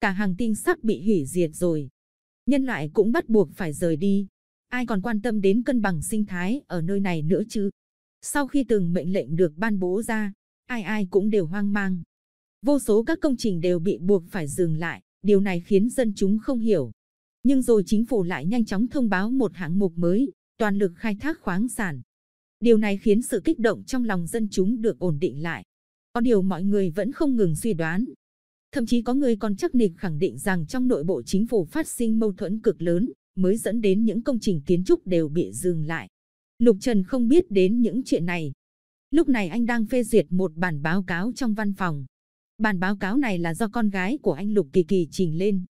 Cả hàng tinh sắp bị hủy diệt rồi. Nhân loại cũng bắt buộc phải rời đi. Ai còn quan tâm đến cân bằng sinh thái ở nơi này nữa chứ? Sau khi từng mệnh lệnh được ban bố ra, ai ai cũng đều hoang mang. Vô số các công trình đều bị buộc phải dừng lại, điều này khiến dân chúng không hiểu. Nhưng rồi chính phủ lại nhanh chóng thông báo một hạng mục mới, toàn lực khai thác khoáng sản. Điều này khiến sự kích động trong lòng dân chúng được ổn định lại. Có điều mọi người vẫn không ngừng suy đoán. Thậm chí có người còn chắc nịch khẳng định rằng trong nội bộ chính phủ phát sinh mâu thuẫn cực lớn, mới dẫn đến những công trình kiến trúc đều bị dừng lại. Lục Trần không biết đến những chuyện này. Lúc này anh đang phê duyệt một bản báo cáo trong văn phòng. Bản báo cáo này là do con gái của anh Lục Kỳ Kỳ trình lên,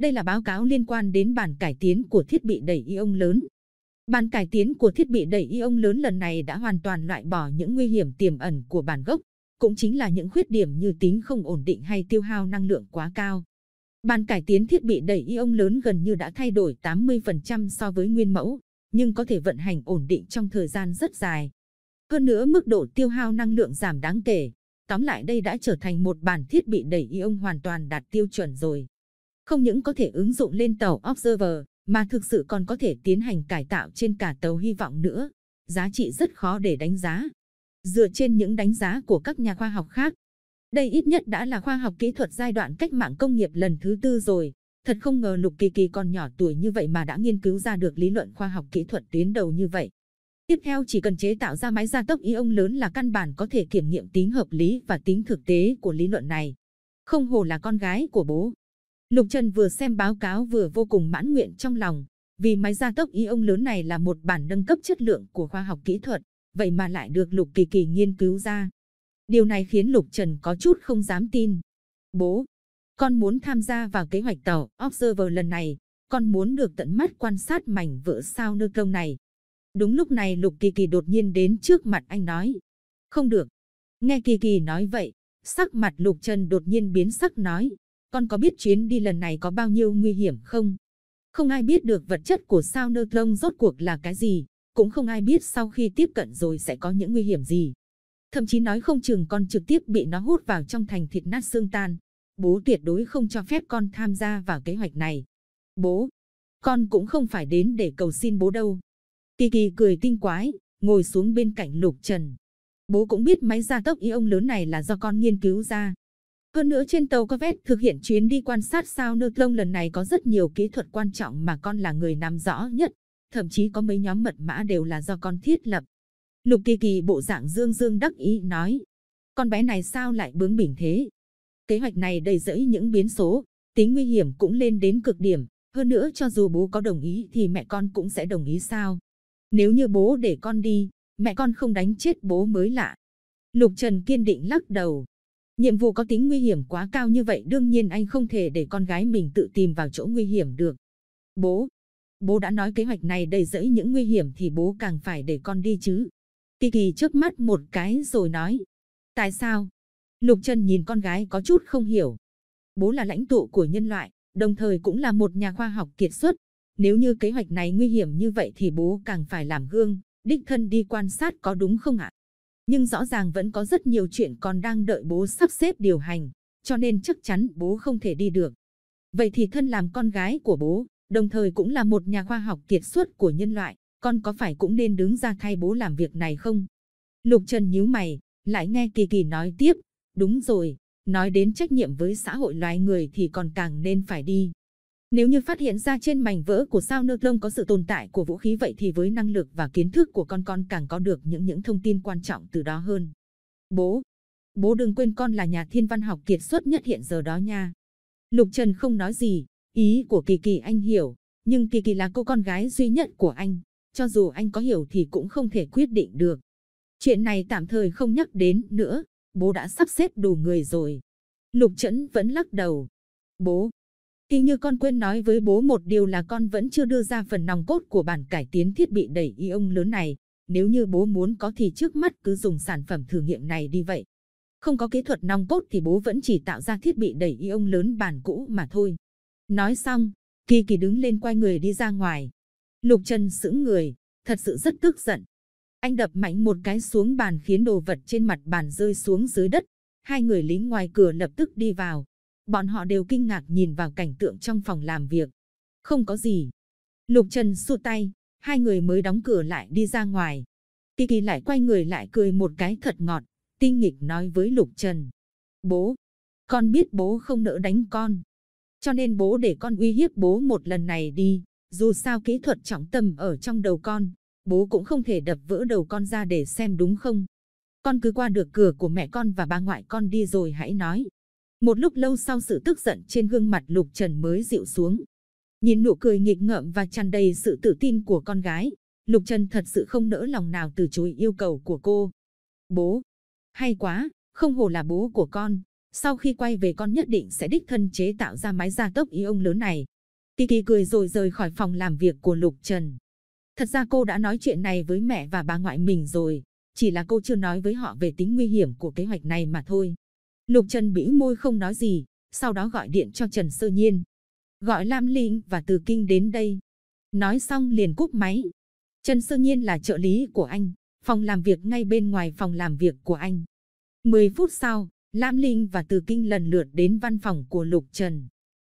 đây là báo cáo liên quan đến bản cải tiến của thiết bị đẩy ion lớn. Bản cải tiến của thiết bị đẩy ion lớn lần này đã hoàn toàn loại bỏ những nguy hiểm tiềm ẩn của bản gốc, cũng chính là những khuyết điểm như tính không ổn định hay tiêu hao năng lượng quá cao. Bản cải tiến thiết bị đẩy ion lớn gần như đã thay đổi 80% so với nguyên mẫu, nhưng có thể vận hành ổn định trong thời gian rất dài. Hơn nữa mức độ tiêu hao năng lượng giảm đáng kể. Tóm lại đây đã trở thành một bản thiết bị đẩy ion hoàn toàn đạt tiêu chuẩn rồi không những có thể ứng dụng lên tàu Observer, mà thực sự còn có thể tiến hành cải tạo trên cả tàu hy vọng nữa. Giá trị rất khó để đánh giá. Dựa trên những đánh giá của các nhà khoa học khác, đây ít nhất đã là khoa học kỹ thuật giai đoạn cách mạng công nghiệp lần thứ tư rồi. Thật không ngờ Lục Kỳ Kỳ còn nhỏ tuổi như vậy mà đã nghiên cứu ra được lý luận khoa học kỹ thuật tuyến đầu như vậy. Tiếp theo chỉ cần chế tạo ra máy gia tốc ion lớn là căn bản có thể kiểm nghiệm tính hợp lý và tính thực tế của lý luận này. Không hồ là con gái của bố, Lục Trần vừa xem báo cáo vừa vô cùng mãn nguyện trong lòng, vì máy gia tốc y ông lớn này là một bản nâng cấp chất lượng của khoa học kỹ thuật, vậy mà lại được Lục Kỳ Kỳ nghiên cứu ra. Điều này khiến Lục Trần có chút không dám tin. Bố, con muốn tham gia vào kế hoạch tàu Observer lần này, con muốn được tận mắt quan sát mảnh vỡ sao nơ công này. Đúng lúc này Lục Kỳ Kỳ đột nhiên đến trước mặt anh nói. Không được. Nghe Kỳ Kỳ nói vậy, sắc mặt Lục Trần đột nhiên biến sắc nói con có biết chuyến đi lần này có bao nhiêu nguy hiểm không? Không ai biết được vật chất của sao nơ lông rốt cuộc là cái gì, cũng không ai biết sau khi tiếp cận rồi sẽ có những nguy hiểm gì. Thậm chí nói không chừng con trực tiếp bị nó hút vào trong thành thịt nát xương tan. Bố tuyệt đối không cho phép con tham gia vào kế hoạch này. Bố, con cũng không phải đến để cầu xin bố đâu. kỳ kỳ cười tinh quái, ngồi xuống bên cạnh Lục Trần. Bố cũng biết máy gia tốc ion lớn này là do con nghiên cứu ra, hơn nữa trên tàu Corvette thực hiện chuyến đi quan sát sao nơ lông lần này có rất nhiều kỹ thuật quan trọng mà con là người nắm rõ nhất, thậm chí có mấy nhóm mật mã đều là do con thiết lập. Lục Kỳ Kỳ bộ dạng dương dương đắc ý nói, con bé này sao lại bướng bỉnh thế? Kế hoạch này đầy rẫy những biến số, tính nguy hiểm cũng lên đến cực điểm, hơn nữa cho dù bố có đồng ý thì mẹ con cũng sẽ đồng ý sao? Nếu như bố để con đi, mẹ con không đánh chết bố mới lạ. Lục Trần kiên định lắc đầu, Nhiệm vụ có tính nguy hiểm quá cao như vậy đương nhiên anh không thể để con gái mình tự tìm vào chỗ nguy hiểm được. Bố, bố đã nói kế hoạch này đầy rẫy những nguy hiểm thì bố càng phải để con đi chứ. Kỳ kỳ trước mắt một cái rồi nói. Tại sao? Lục Trân nhìn con gái có chút không hiểu. Bố là lãnh tụ của nhân loại, đồng thời cũng là một nhà khoa học kiệt xuất. Nếu như kế hoạch này nguy hiểm như vậy thì bố càng phải làm gương, đích thân đi quan sát có đúng không ạ? nhưng rõ ràng vẫn có rất nhiều chuyện còn đang đợi bố sắp xếp điều hành, cho nên chắc chắn bố không thể đi được. Vậy thì thân làm con gái của bố, đồng thời cũng là một nhà khoa học kiệt xuất của nhân loại, con có phải cũng nên đứng ra thay bố làm việc này không? Lục Trần nhíu mày, lại nghe Kỳ Kỳ nói tiếp, đúng rồi, nói đến trách nhiệm với xã hội loài người thì còn càng nên phải đi. Nếu như phát hiện ra trên mảnh vỡ của sao nơ lông có sự tồn tại của vũ khí vậy thì với năng lực và kiến thức của con con càng có được những những thông tin quan trọng từ đó hơn. Bố, bố đừng quên con là nhà thiên văn học kiệt xuất nhất hiện giờ đó nha. Lục Trần không nói gì, ý của Kỳ Kỳ anh hiểu, nhưng Kỳ Kỳ là cô con gái duy nhất của anh, cho dù anh có hiểu thì cũng không thể quyết định được. Chuyện này tạm thời không nhắc đến nữa, bố đã sắp xếp đủ người rồi. Lục trần vẫn lắc đầu. Bố, Y như con quên nói với bố một điều là con vẫn chưa đưa ra phần nòng cốt của bản cải tiến thiết bị đẩy y ông lớn này. Nếu như bố muốn có thì trước mắt cứ dùng sản phẩm thử nghiệm này đi vậy. Không có kỹ thuật nòng cốt thì bố vẫn chỉ tạo ra thiết bị đẩy y ông lớn bản cũ mà thôi. Nói xong, Kỳ Kỳ đứng lên quay người đi ra ngoài. Lục Trần sững người, thật sự rất tức giận. Anh đập mạnh một cái xuống bàn khiến đồ vật trên mặt bàn rơi xuống dưới đất. Hai người lính ngoài cửa lập tức đi vào. Bọn họ đều kinh ngạc nhìn vào cảnh tượng trong phòng làm việc. Không có gì. Lục Trần xua tay, hai người mới đóng cửa lại đi ra ngoài. Kỳ lại quay người lại cười một cái thật ngọt, tinh nghịch nói với Lục Trần. Bố, con biết bố không nỡ đánh con. Cho nên bố để con uy hiếp bố một lần này đi, dù sao kỹ thuật trọng tâm ở trong đầu con, bố cũng không thể đập vỡ đầu con ra để xem đúng không. Con cứ qua được cửa của mẹ con và ba ngoại con đi rồi hãy nói, một lúc lâu sau sự tức giận trên gương mặt Lục Trần mới dịu xuống. Nhìn nụ cười nghịch ngợm và tràn đầy sự tự tin của con gái, Lục Trần thật sự không nỡ lòng nào từ chối yêu cầu của cô. Bố, hay quá, không hồ là bố của con. Sau khi quay về con nhất định sẽ đích thân chế tạo ra mái gia tốc ông lớn này. Tiki cười rồi rời khỏi phòng làm việc của Lục Trần. Thật ra cô đã nói chuyện này với mẹ và bà ngoại mình rồi, chỉ là cô chưa nói với họ về tính nguy hiểm của kế hoạch này mà thôi. Lục Trần bĩu môi không nói gì, sau đó gọi điện cho Trần Sơ Nhiên. Gọi Lam Linh và Từ Kinh đến đây. Nói xong liền cúp máy. Trần Sơ Nhiên là trợ lý của anh, phòng làm việc ngay bên ngoài phòng làm việc của anh. Mười phút sau, Lam Linh và Từ Kinh lần lượt đến văn phòng của Lục Trần.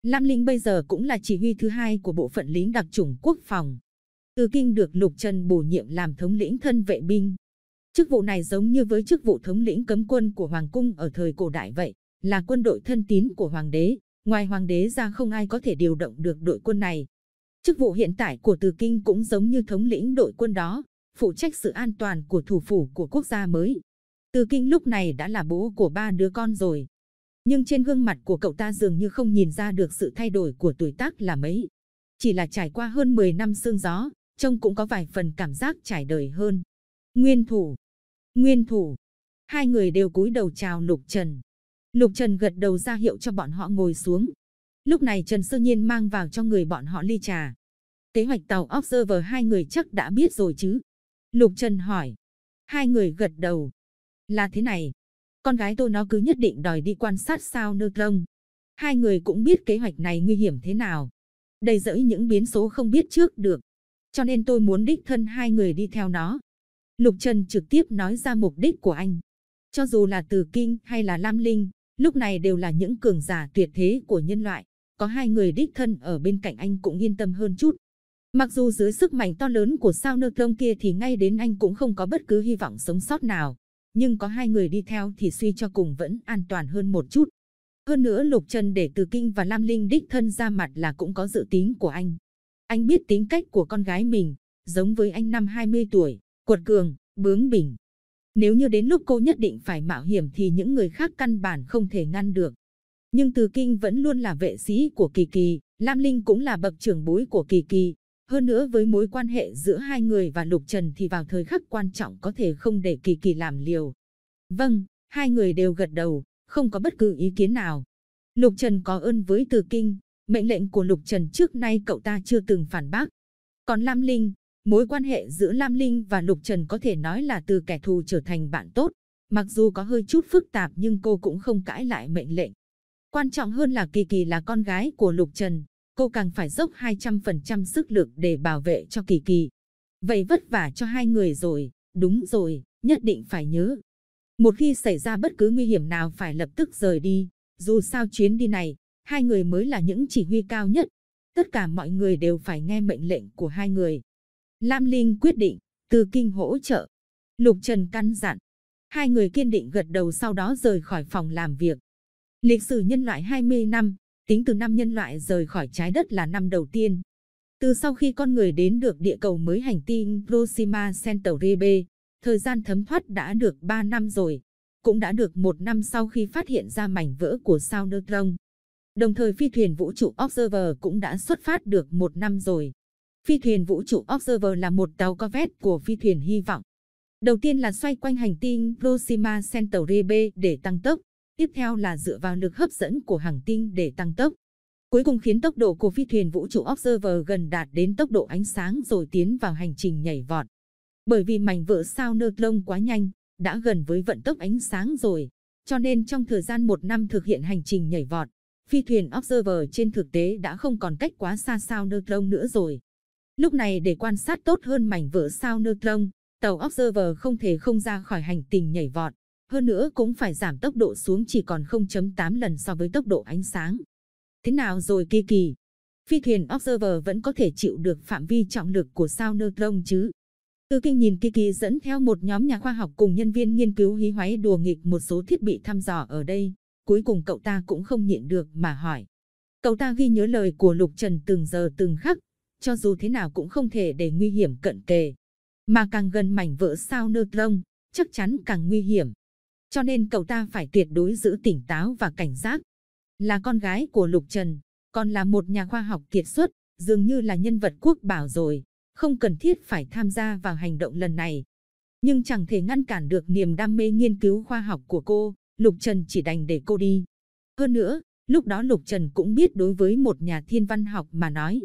Lam Linh bây giờ cũng là chỉ huy thứ hai của bộ phận lính đặc chủng quốc phòng. Từ Kinh được Lục Trần bổ nhiệm làm thống lĩnh thân vệ binh, Chức vụ này giống như với chức vụ thống lĩnh cấm quân của hoàng cung ở thời cổ đại vậy, là quân đội thân tín của hoàng đế, ngoài hoàng đế ra không ai có thể điều động được đội quân này. Chức vụ hiện tại của Từ Kinh cũng giống như thống lĩnh đội quân đó, phụ trách sự an toàn của thủ phủ của quốc gia mới. Từ Kinh lúc này đã là bố của ba đứa con rồi. Nhưng trên gương mặt của cậu ta dường như không nhìn ra được sự thay đổi của tuổi tác là mấy. Chỉ là trải qua hơn 10 năm sương gió, trông cũng có vài phần cảm giác trải đời hơn. Nguyên thủ, Nguyên thủ. Hai người đều cúi đầu chào Lục Trần. Lục Trần gật đầu ra hiệu cho bọn họ ngồi xuống. Lúc này Trần Sơ Nhiên mang vào cho người bọn họ ly trà. Kế hoạch tàu Observer hai người chắc đã biết rồi chứ? Lục Trần hỏi. Hai người gật đầu. Là thế này. Con gái tôi nó cứ nhất định đòi đi quan sát sao nơ trông. Hai người cũng biết kế hoạch này nguy hiểm thế nào. Đầy dẫy những biến số không biết trước được. Cho nên tôi muốn đích thân hai người đi theo nó. Lục Trần trực tiếp nói ra mục đích của anh. Cho dù là Từ Kinh hay là Lam Linh, lúc này đều là những cường giả tuyệt thế của nhân loại. Có hai người đích thân ở bên cạnh anh cũng yên tâm hơn chút. Mặc dù dưới sức mạnh to lớn của sao nơ tông kia thì ngay đến anh cũng không có bất cứ hy vọng sống sót nào. Nhưng có hai người đi theo thì suy cho cùng vẫn an toàn hơn một chút. Hơn nữa Lục Trần để Từ Kinh và Lam Linh đích thân ra mặt là cũng có dự tính của anh. Anh biết tính cách của con gái mình, giống với anh năm 20 tuổi, cuột cường, bướng bỉnh. Nếu như đến lúc cô nhất định phải mạo hiểm thì những người khác căn bản không thể ngăn được. Nhưng Từ Kinh vẫn luôn là vệ sĩ của Kỳ Kỳ, Lam Linh cũng là bậc trưởng bối của Kỳ Kỳ. Hơn nữa với mối quan hệ giữa hai người và Lục Trần thì vào thời khắc quan trọng có thể không để Kỳ Kỳ làm liều. Vâng, hai người đều gật đầu, không có bất cứ ý kiến nào. Lục Trần có ơn với Từ Kinh, mệnh lệnh của Lục Trần trước nay cậu ta chưa từng phản bác. Còn Lam Linh, Mối quan hệ giữa Lam Linh và Lục Trần có thể nói là từ kẻ thù trở thành bạn tốt. Mặc dù có hơi chút phức tạp nhưng cô cũng không cãi lại mệnh lệnh. Quan trọng hơn là Kỳ Kỳ là con gái của Lục Trần, cô càng phải dốc 200% sức lực để bảo vệ cho Kỳ Kỳ. Vậy vất vả cho hai người rồi, đúng rồi, nhất định phải nhớ. Một khi xảy ra bất cứ nguy hiểm nào phải lập tức rời đi, dù sao chuyến đi này, hai người mới là những chỉ huy cao nhất. Tất cả mọi người đều phải nghe mệnh lệnh của hai người. Lam Linh quyết định, Từ Kinh hỗ trợ. Lục Trần căn dặn. Hai người kiên định gật đầu sau đó rời khỏi phòng làm việc. Lịch sử nhân loại 20 năm, tính từ năm nhân loại rời khỏi trái đất là năm đầu tiên. Từ sau khi con người đến được địa cầu mới hành tinh Proxima Centauri B, thời gian thấm thoát đã được 3 năm rồi, cũng đã được một năm sau khi phát hiện ra mảnh vỡ của sao neutron. Đồng thời phi thuyền vũ trụ Observer cũng đã xuất phát được một năm rồi. Phi thuyền vũ trụ Observer là một tàu corvette của phi thuyền hy vọng. Đầu tiên là xoay quanh hành tinh Proxima Centauri B để tăng tốc, tiếp theo là dựa vào lực hấp dẫn của hành tinh để tăng tốc. Cuối cùng khiến tốc độ của phi thuyền vũ trụ Observer gần đạt đến tốc độ ánh sáng rồi tiến vào hành trình nhảy vọt. Bởi vì mảnh vỡ sao neutron quá nhanh, đã gần với vận tốc ánh sáng rồi, cho nên trong thời gian một năm thực hiện hành trình nhảy vọt, phi thuyền Observer trên thực tế đã không còn cách quá xa sao neutron nữa rồi. Lúc này để quan sát tốt hơn mảnh vỡ sao neutron, tàu Observer không thể không ra khỏi hành tinh nhảy vọt. Hơn nữa cũng phải giảm tốc độ xuống chỉ còn 0.8 lần so với tốc độ ánh sáng. Thế nào rồi kỳ kỳ? Phi thuyền Observer vẫn có thể chịu được phạm vi trọng lực của sao neutron chứ? Tư Kinh nhìn kỳ kỳ dẫn theo một nhóm nhà khoa học cùng nhân viên nghiên cứu hí hoáy đùa nghịch một số thiết bị thăm dò ở đây. Cuối cùng cậu ta cũng không nhịn được mà hỏi. Cậu ta ghi nhớ lời của Lục Trần từng giờ từng khắc, cho dù thế nào cũng không thể để nguy hiểm cận kề. Mà càng gần mảnh vỡ sao neutron, chắc chắn càng nguy hiểm. Cho nên cậu ta phải tuyệt đối giữ tỉnh táo và cảnh giác. Là con gái của Lục Trần, còn là một nhà khoa học kiệt xuất, dường như là nhân vật quốc bảo rồi, không cần thiết phải tham gia vào hành động lần này. Nhưng chẳng thể ngăn cản được niềm đam mê nghiên cứu khoa học của cô, Lục Trần chỉ đành để cô đi. Hơn nữa, lúc đó Lục Trần cũng biết đối với một nhà thiên văn học mà nói,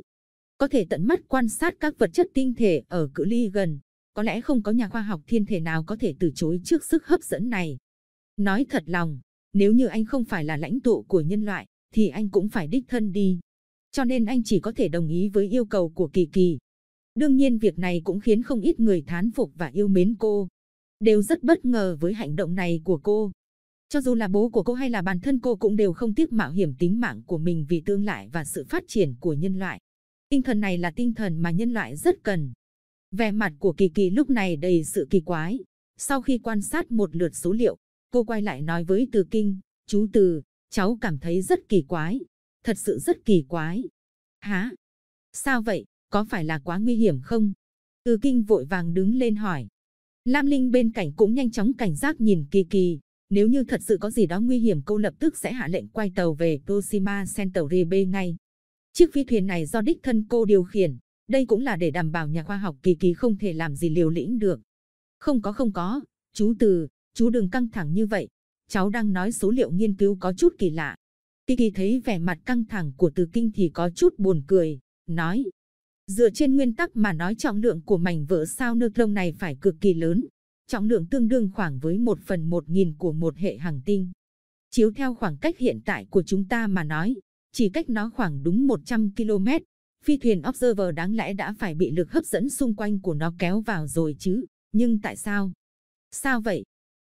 có thể tận mắt quan sát các vật chất tinh thể ở cự ly gần. Có lẽ không có nhà khoa học thiên thể nào có thể từ chối trước sức hấp dẫn này. Nói thật lòng, nếu như anh không phải là lãnh tụ của nhân loại, thì anh cũng phải đích thân đi. Cho nên anh chỉ có thể đồng ý với yêu cầu của Kỳ Kỳ. Đương nhiên việc này cũng khiến không ít người thán phục và yêu mến cô. Đều rất bất ngờ với hành động này của cô. Cho dù là bố của cô hay là bản thân cô cũng đều không tiếc mạo hiểm tính mạng của mình vì tương lai và sự phát triển của nhân loại. Tinh thần này là tinh thần mà nhân loại rất cần. Vẻ mặt của Kỳ Kỳ lúc này đầy sự kỳ quái. Sau khi quan sát một lượt số liệu, cô quay lại nói với Từ Kinh, chú Từ, cháu cảm thấy rất kỳ quái. Thật sự rất kỳ quái. Hả? Sao vậy? Có phải là quá nguy hiểm không? Từ Kinh vội vàng đứng lên hỏi. Lam Linh bên cạnh cũng nhanh chóng cảnh giác nhìn Kỳ Kỳ. Nếu như thật sự có gì đó nguy hiểm cô lập tức sẽ hạ lệnh quay tàu về Proxima Centauri B ngay. Chiếc phi thuyền này do đích thân cô điều khiển, đây cũng là để đảm bảo nhà khoa học kỳ kỳ không thể làm gì liều lĩnh được. Không có không có, chú Từ, chú đừng căng thẳng như vậy. Cháu đang nói số liệu nghiên cứu có chút kỳ lạ. Kỳ kỳ thấy vẻ mặt căng thẳng của Từ Kinh thì có chút buồn cười, nói. Dựa trên nguyên tắc mà nói trọng lượng của mảnh vỡ sao nước lông này phải cực kỳ lớn. Trọng lượng tương đương khoảng với một phần một nghìn của một hệ hành tinh. Chiếu theo khoảng cách hiện tại của chúng ta mà nói, chỉ cách nó khoảng đúng 100 km. Phi thuyền Observer đáng lẽ đã phải bị lực hấp dẫn xung quanh của nó kéo vào rồi chứ, nhưng tại sao? Sao vậy?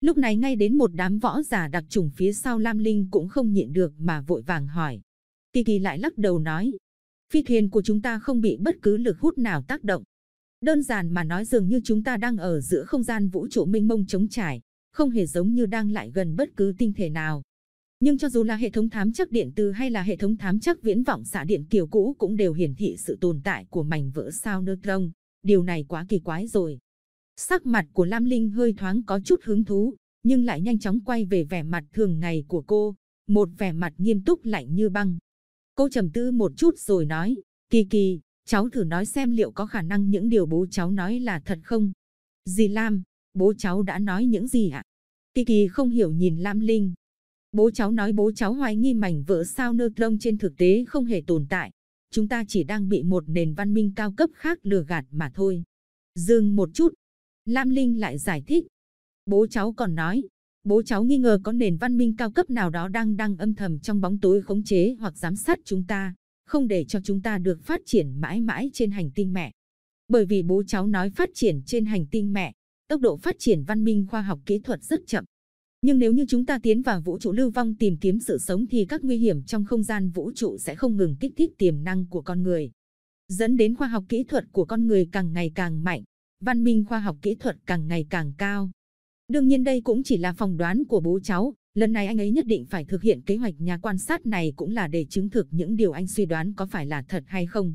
Lúc này ngay đến một đám võ giả đặc trùng phía sau Lam Linh cũng không nhịn được mà vội vàng hỏi. Kỳ kỳ lại lắc đầu nói, phi thuyền của chúng ta không bị bất cứ lực hút nào tác động. Đơn giản mà nói dường như chúng ta đang ở giữa không gian vũ trụ mênh mông trống trải, không hề giống như đang lại gần bất cứ tinh thể nào. Nhưng cho dù là hệ thống thám chắc điện từ hay là hệ thống thám chắc viễn vọng xạ điện kiểu cũ cũng đều hiển thị sự tồn tại của mảnh vỡ sao neutron. Điều này quá kỳ quái rồi. Sắc mặt của Lam Linh hơi thoáng có chút hứng thú, nhưng lại nhanh chóng quay về vẻ mặt thường ngày của cô, một vẻ mặt nghiêm túc lạnh như băng. Cô trầm tư một chút rồi nói, Kỳ Kỳ, cháu thử nói xem liệu có khả năng những điều bố cháu nói là thật không? Dì Lam, bố cháu đã nói những gì ạ? À? Kỳ Kỳ không hiểu nhìn Lam Linh, Bố cháu nói bố cháu hoài nghi mảnh vỡ sao nơ lông trên thực tế không hề tồn tại. Chúng ta chỉ đang bị một nền văn minh cao cấp khác lừa gạt mà thôi. Dừng một chút. Lam Linh lại giải thích. Bố cháu còn nói, bố cháu nghi ngờ có nền văn minh cao cấp nào đó đang đang âm thầm trong bóng tối khống chế hoặc giám sát chúng ta, không để cho chúng ta được phát triển mãi mãi trên hành tinh mẹ. Bởi vì bố cháu nói phát triển trên hành tinh mẹ, tốc độ phát triển văn minh khoa học kỹ thuật rất chậm, nhưng nếu như chúng ta tiến vào vũ trụ lưu vong tìm kiếm sự sống thì các nguy hiểm trong không gian vũ trụ sẽ không ngừng kích thích tiềm năng của con người. Dẫn đến khoa học kỹ thuật của con người càng ngày càng mạnh, văn minh khoa học kỹ thuật càng ngày càng cao. Đương nhiên đây cũng chỉ là phỏng đoán của bố cháu, lần này anh ấy nhất định phải thực hiện kế hoạch nhà quan sát này cũng là để chứng thực những điều anh suy đoán có phải là thật hay không.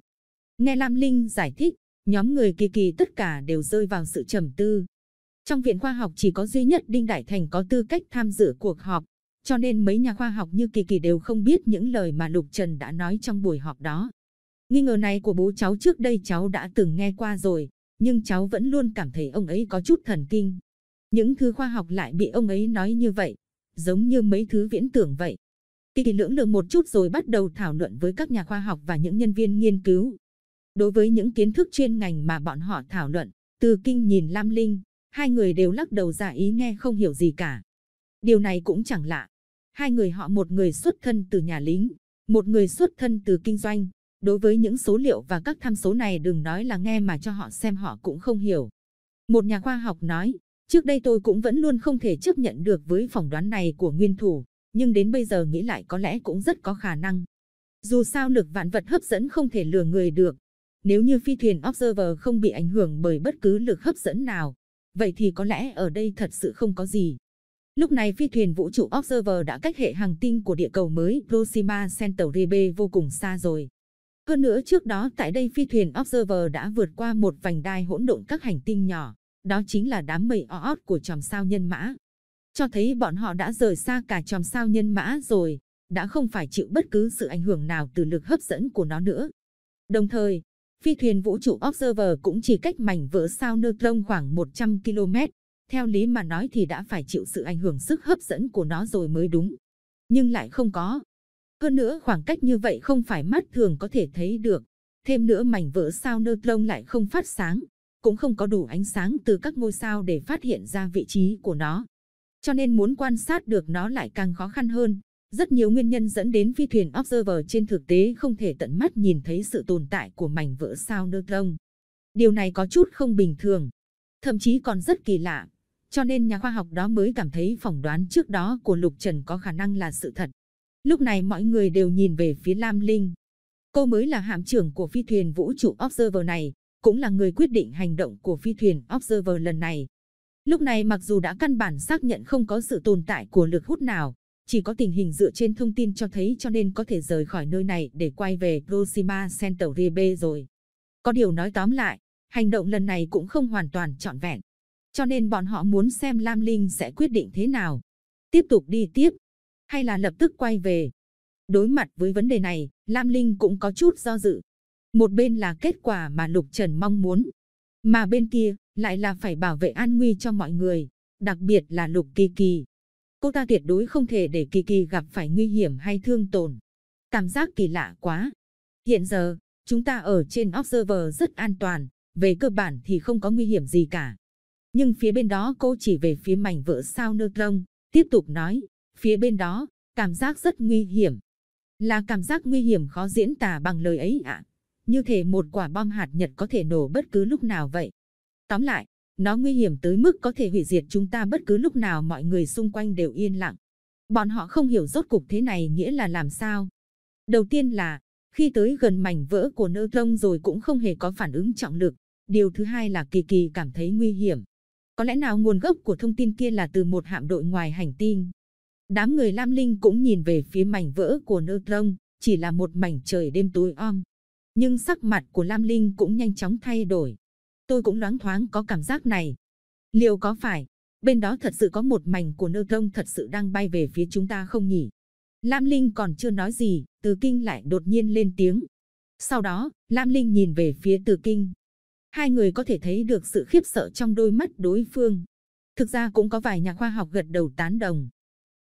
Nghe Lam Linh giải thích, nhóm người kỳ kỳ tất cả đều rơi vào sự trầm tư, trong viện khoa học chỉ có duy nhất Đinh Đại Thành có tư cách tham dự cuộc họp, cho nên mấy nhà khoa học như Kỳ Kỳ đều không biết những lời mà Lục Trần đã nói trong buổi họp đó. Nghi ngờ này của bố cháu trước đây cháu đã từng nghe qua rồi, nhưng cháu vẫn luôn cảm thấy ông ấy có chút thần kinh. Những thứ khoa học lại bị ông ấy nói như vậy, giống như mấy thứ viễn tưởng vậy. Kỳ kỳ lưỡng lự một chút rồi bắt đầu thảo luận với các nhà khoa học và những nhân viên nghiên cứu. Đối với những kiến thức chuyên ngành mà bọn họ thảo luận, Từ Kinh nhìn Lam Linh, Hai người đều lắc đầu giả ý nghe không hiểu gì cả. Điều này cũng chẳng lạ. Hai người họ một người xuất thân từ nhà lính, một người xuất thân từ kinh doanh. Đối với những số liệu và các tham số này đừng nói là nghe mà cho họ xem họ cũng không hiểu. Một nhà khoa học nói, trước đây tôi cũng vẫn luôn không thể chấp nhận được với phỏng đoán này của nguyên thủ, nhưng đến bây giờ nghĩ lại có lẽ cũng rất có khả năng. Dù sao lực vạn vật hấp dẫn không thể lừa người được. Nếu như phi thuyền Observer không bị ảnh hưởng bởi bất cứ lực hấp dẫn nào, vậy thì có lẽ ở đây thật sự không có gì. Lúc này phi thuyền vũ trụ Observer đã cách hệ hàng tinh của địa cầu mới Proxima Centauri B vô cùng xa rồi. Hơn nữa trước đó tại đây phi thuyền Observer đã vượt qua một vành đai hỗn độn các hành tinh nhỏ, đó chính là đám mây Oort của chòm sao nhân mã. Cho thấy bọn họ đã rời xa cả chòm sao nhân mã rồi, đã không phải chịu bất cứ sự ảnh hưởng nào từ lực hấp dẫn của nó nữa. Đồng thời, Phi thuyền vũ trụ Observer cũng chỉ cách mảnh vỡ sao neutron khoảng 100 km. Theo lý mà nói thì đã phải chịu sự ảnh hưởng sức hấp dẫn của nó rồi mới đúng. Nhưng lại không có. Hơn nữa khoảng cách như vậy không phải mắt thường có thể thấy được. Thêm nữa mảnh vỡ sao neutron lại không phát sáng, cũng không có đủ ánh sáng từ các ngôi sao để phát hiện ra vị trí của nó. Cho nên muốn quan sát được nó lại càng khó khăn hơn. Rất nhiều nguyên nhân dẫn đến phi thuyền Observer trên thực tế không thể tận mắt nhìn thấy sự tồn tại của mảnh vỡ sao neutron. Điều này có chút không bình thường, thậm chí còn rất kỳ lạ. Cho nên nhà khoa học đó mới cảm thấy phỏng đoán trước đó của Lục Trần có khả năng là sự thật. Lúc này mọi người đều nhìn về phía Lam Linh. Cô mới là hạm trưởng của phi thuyền vũ trụ Observer này, cũng là người quyết định hành động của phi thuyền Observer lần này. Lúc này mặc dù đã căn bản xác nhận không có sự tồn tại của lực hút nào, chỉ có tình hình dựa trên thông tin cho thấy cho nên có thể rời khỏi nơi này để quay về Proxima Centauri B rồi. Có điều nói tóm lại, hành động lần này cũng không hoàn toàn trọn vẹn. Cho nên bọn họ muốn xem Lam Linh sẽ quyết định thế nào. Tiếp tục đi tiếp, hay là lập tức quay về. Đối mặt với vấn đề này, Lam Linh cũng có chút do dự. Một bên là kết quả mà Lục Trần mong muốn, mà bên kia lại là phải bảo vệ an nguy cho mọi người, đặc biệt là Lục Kỳ Kỳ. Cô ta tuyệt đối không thể để Kỳ Kỳ gặp phải nguy hiểm hay thương tổn. Cảm giác kỳ lạ quá. Hiện giờ, chúng ta ở trên Observer rất an toàn, về cơ bản thì không có nguy hiểm gì cả. Nhưng phía bên đó cô chỉ về phía mảnh vỡ sao neutron, tiếp tục nói, phía bên đó, cảm giác rất nguy hiểm. Là cảm giác nguy hiểm khó diễn tả bằng lời ấy ạ. À. Như thể một quả bom hạt Nhật có thể nổ bất cứ lúc nào vậy. Tóm lại, nó nguy hiểm tới mức có thể hủy diệt chúng ta bất cứ lúc nào mọi người xung quanh đều yên lặng. Bọn họ không hiểu rốt cục thế này nghĩa là làm sao. Đầu tiên là, khi tới gần mảnh vỡ của nơ tông rồi cũng không hề có phản ứng trọng lực. Điều thứ hai là kỳ kỳ cảm thấy nguy hiểm. Có lẽ nào nguồn gốc của thông tin kia là từ một hạm đội ngoài hành tinh. Đám người Lam Linh cũng nhìn về phía mảnh vỡ của nơ tông, chỉ là một mảnh trời đêm tối om. Nhưng sắc mặt của Lam Linh cũng nhanh chóng thay đổi, Tôi cũng loáng thoáng có cảm giác này. Liệu có phải, bên đó thật sự có một mảnh của nơ tông thật sự đang bay về phía chúng ta không nhỉ? Lam Linh còn chưa nói gì, Từ Kinh lại đột nhiên lên tiếng. Sau đó, Lam Linh nhìn về phía Từ Kinh. Hai người có thể thấy được sự khiếp sợ trong đôi mắt đối phương. Thực ra cũng có vài nhà khoa học gật đầu tán đồng.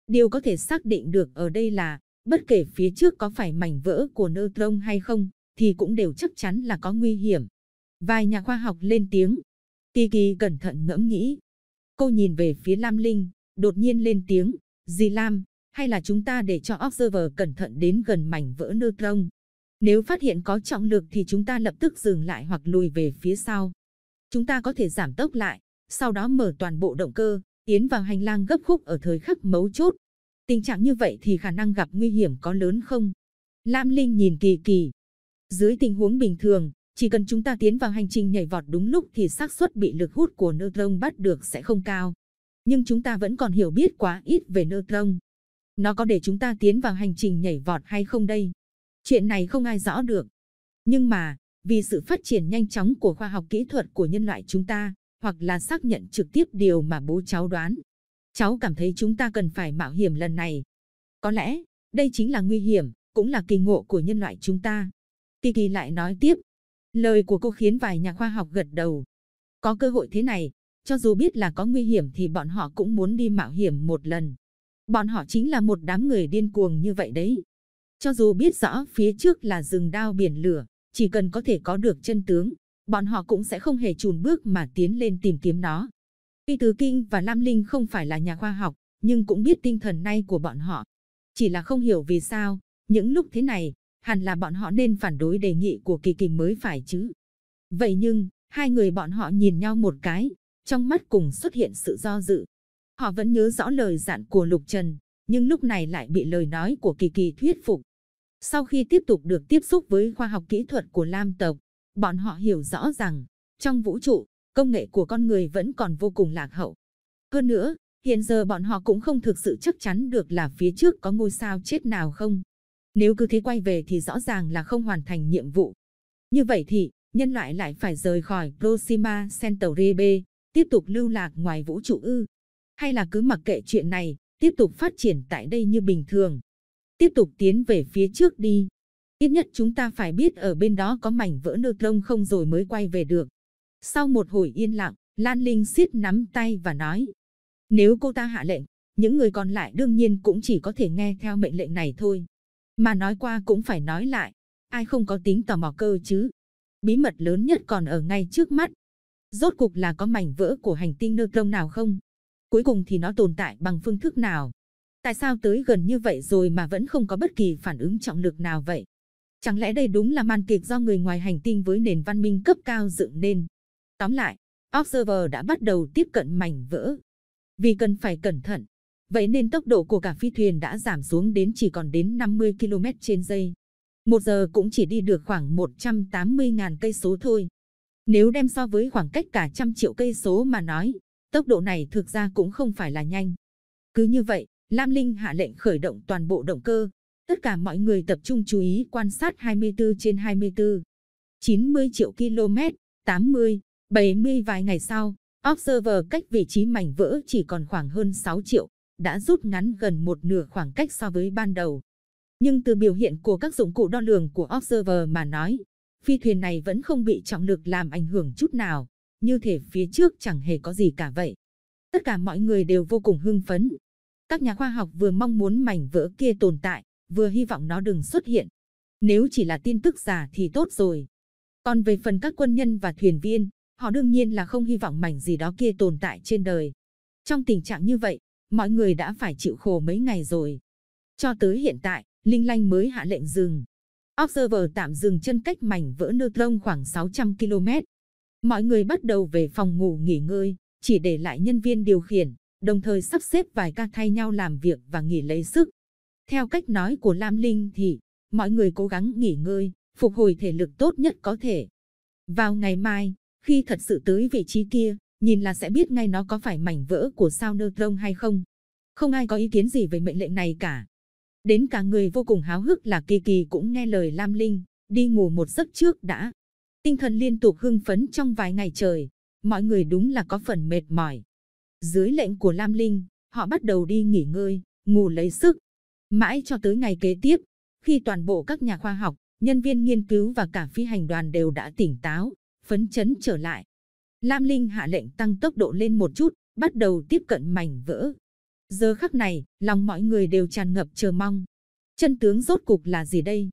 Điều có thể xác định được ở đây là, bất kể phía trước có phải mảnh vỡ của nơ tông hay không, thì cũng đều chắc chắn là có nguy hiểm. Vài nhà khoa học lên tiếng. tiki cẩn thận ngẫm nghĩ. Cô nhìn về phía Lam Linh, đột nhiên lên tiếng. Dì Lam, hay là chúng ta để cho Observer cẩn thận đến gần mảnh vỡ neutron. Nếu phát hiện có trọng lực thì chúng ta lập tức dừng lại hoặc lùi về phía sau. Chúng ta có thể giảm tốc lại, sau đó mở toàn bộ động cơ, tiến vào hành lang gấp khúc ở thời khắc mấu chốt. Tình trạng như vậy thì khả năng gặp nguy hiểm có lớn không? Lam Linh nhìn kỳ kỳ. Dưới tình huống bình thường, chỉ cần chúng ta tiến vào hành trình nhảy vọt đúng lúc thì xác suất bị lực hút của neutron bắt được sẽ không cao. Nhưng chúng ta vẫn còn hiểu biết quá ít về neutron. Nó có để chúng ta tiến vào hành trình nhảy vọt hay không đây? Chuyện này không ai rõ được. Nhưng mà, vì sự phát triển nhanh chóng của khoa học kỹ thuật của nhân loại chúng ta, hoặc là xác nhận trực tiếp điều mà bố cháu đoán. Cháu cảm thấy chúng ta cần phải mạo hiểm lần này. Có lẽ, đây chính là nguy hiểm, cũng là kỳ ngộ của nhân loại chúng ta. Kỳ kỳ lại nói tiếp, Lời của cô khiến vài nhà khoa học gật đầu. Có cơ hội thế này, cho dù biết là có nguy hiểm thì bọn họ cũng muốn đi mạo hiểm một lần. Bọn họ chính là một đám người điên cuồng như vậy đấy. Cho dù biết rõ phía trước là rừng đao biển lửa, chỉ cần có thể có được chân tướng, bọn họ cũng sẽ không hề chùn bước mà tiến lên tìm kiếm nó. y Tứ Kinh và Lam Linh không phải là nhà khoa học, nhưng cũng biết tinh thần nay của bọn họ. Chỉ là không hiểu vì sao, những lúc thế này, hẳn là bọn họ nên phản đối đề nghị của kỳ kỳ mới phải chứ. Vậy nhưng, hai người bọn họ nhìn nhau một cái, trong mắt cùng xuất hiện sự do dự. Họ vẫn nhớ rõ lời dặn của Lục Trần, nhưng lúc này lại bị lời nói của kỳ kỳ thuyết phục. Sau khi tiếp tục được tiếp xúc với khoa học kỹ thuật của Lam tộc, bọn họ hiểu rõ rằng, trong vũ trụ, công nghệ của con người vẫn còn vô cùng lạc hậu. Hơn nữa, hiện giờ bọn họ cũng không thực sự chắc chắn được là phía trước có ngôi sao chết nào không. Nếu cứ thế quay về thì rõ ràng là không hoàn thành nhiệm vụ. Như vậy thì, nhân loại lại phải rời khỏi Proxima Centauri B, tiếp tục lưu lạc ngoài vũ trụ ư. Hay là cứ mặc kệ chuyện này, tiếp tục phát triển tại đây như bình thường. Tiếp tục tiến về phía trước đi. Ít nhất chúng ta phải biết ở bên đó có mảnh vỡ neutron không rồi mới quay về được. Sau một hồi yên lặng, Lan Linh siết nắm tay và nói. Nếu cô ta hạ lệnh, những người còn lại đương nhiên cũng chỉ có thể nghe theo mệnh lệnh này thôi. Mà nói qua cũng phải nói lại, ai không có tính tò mò cơ chứ. Bí mật lớn nhất còn ở ngay trước mắt. Rốt cục là có mảnh vỡ của hành tinh nơ neutron nào không? Cuối cùng thì nó tồn tại bằng phương thức nào? Tại sao tới gần như vậy rồi mà vẫn không có bất kỳ phản ứng trọng lực nào vậy? Chẳng lẽ đây đúng là màn kịch do người ngoài hành tinh với nền văn minh cấp cao dựng nên? Tóm lại, Observer đã bắt đầu tiếp cận mảnh vỡ. Vì cần phải cẩn thận, Vậy nên tốc độ của cả phi thuyền đã giảm xuống đến chỉ còn đến 50 km trên giây. Một giờ cũng chỉ đi được khoảng 180.000 cây số thôi. Nếu đem so với khoảng cách cả trăm triệu cây số mà nói, tốc độ này thực ra cũng không phải là nhanh. Cứ như vậy, Lam Linh hạ lệnh khởi động toàn bộ động cơ. Tất cả mọi người tập trung chú ý quan sát 24 trên 24. 90 triệu km, 80, 70 vài ngày sau, Observer cách vị trí mảnh vỡ chỉ còn khoảng hơn 6 triệu đã rút ngắn gần một nửa khoảng cách so với ban đầu. Nhưng từ biểu hiện của các dụng cụ đo lường của Observer mà nói, phi thuyền này vẫn không bị trọng lực làm ảnh hưởng chút nào, như thể phía trước chẳng hề có gì cả vậy. Tất cả mọi người đều vô cùng hưng phấn. Các nhà khoa học vừa mong muốn mảnh vỡ kia tồn tại, vừa hy vọng nó đừng xuất hiện. Nếu chỉ là tin tức giả thì tốt rồi. Còn về phần các quân nhân và thuyền viên, họ đương nhiên là không hy vọng mảnh gì đó kia tồn tại trên đời. Trong tình trạng như vậy, mọi người đã phải chịu khổ mấy ngày rồi. Cho tới hiện tại, Linh Lanh mới hạ lệnh dừng. Observer tạm dừng chân cách mảnh vỡ neutron trông khoảng 600 km. Mọi người bắt đầu về phòng ngủ nghỉ ngơi, chỉ để lại nhân viên điều khiển, đồng thời sắp xếp vài ca thay nhau làm việc và nghỉ lấy sức. Theo cách nói của Lam Linh thì, mọi người cố gắng nghỉ ngơi, phục hồi thể lực tốt nhất có thể. Vào ngày mai, khi thật sự tới vị trí kia, nhìn là sẽ biết ngay nó có phải mảnh vỡ của sao neutron hay không. Không ai có ý kiến gì về mệnh lệnh này cả. Đến cả người vô cùng háo hức là Kỳ Kỳ cũng nghe lời Lam Linh, đi ngủ một giấc trước đã. Tinh thần liên tục hưng phấn trong vài ngày trời, mọi người đúng là có phần mệt mỏi. Dưới lệnh của Lam Linh, họ bắt đầu đi nghỉ ngơi, ngủ lấy sức. Mãi cho tới ngày kế tiếp, khi toàn bộ các nhà khoa học, nhân viên nghiên cứu và cả phi hành đoàn đều đã tỉnh táo, phấn chấn trở lại, Lam Linh hạ lệnh tăng tốc độ lên một chút, bắt đầu tiếp cận mảnh vỡ. Giờ khắc này, lòng mọi người đều tràn ngập chờ mong. Chân tướng rốt cục là gì đây?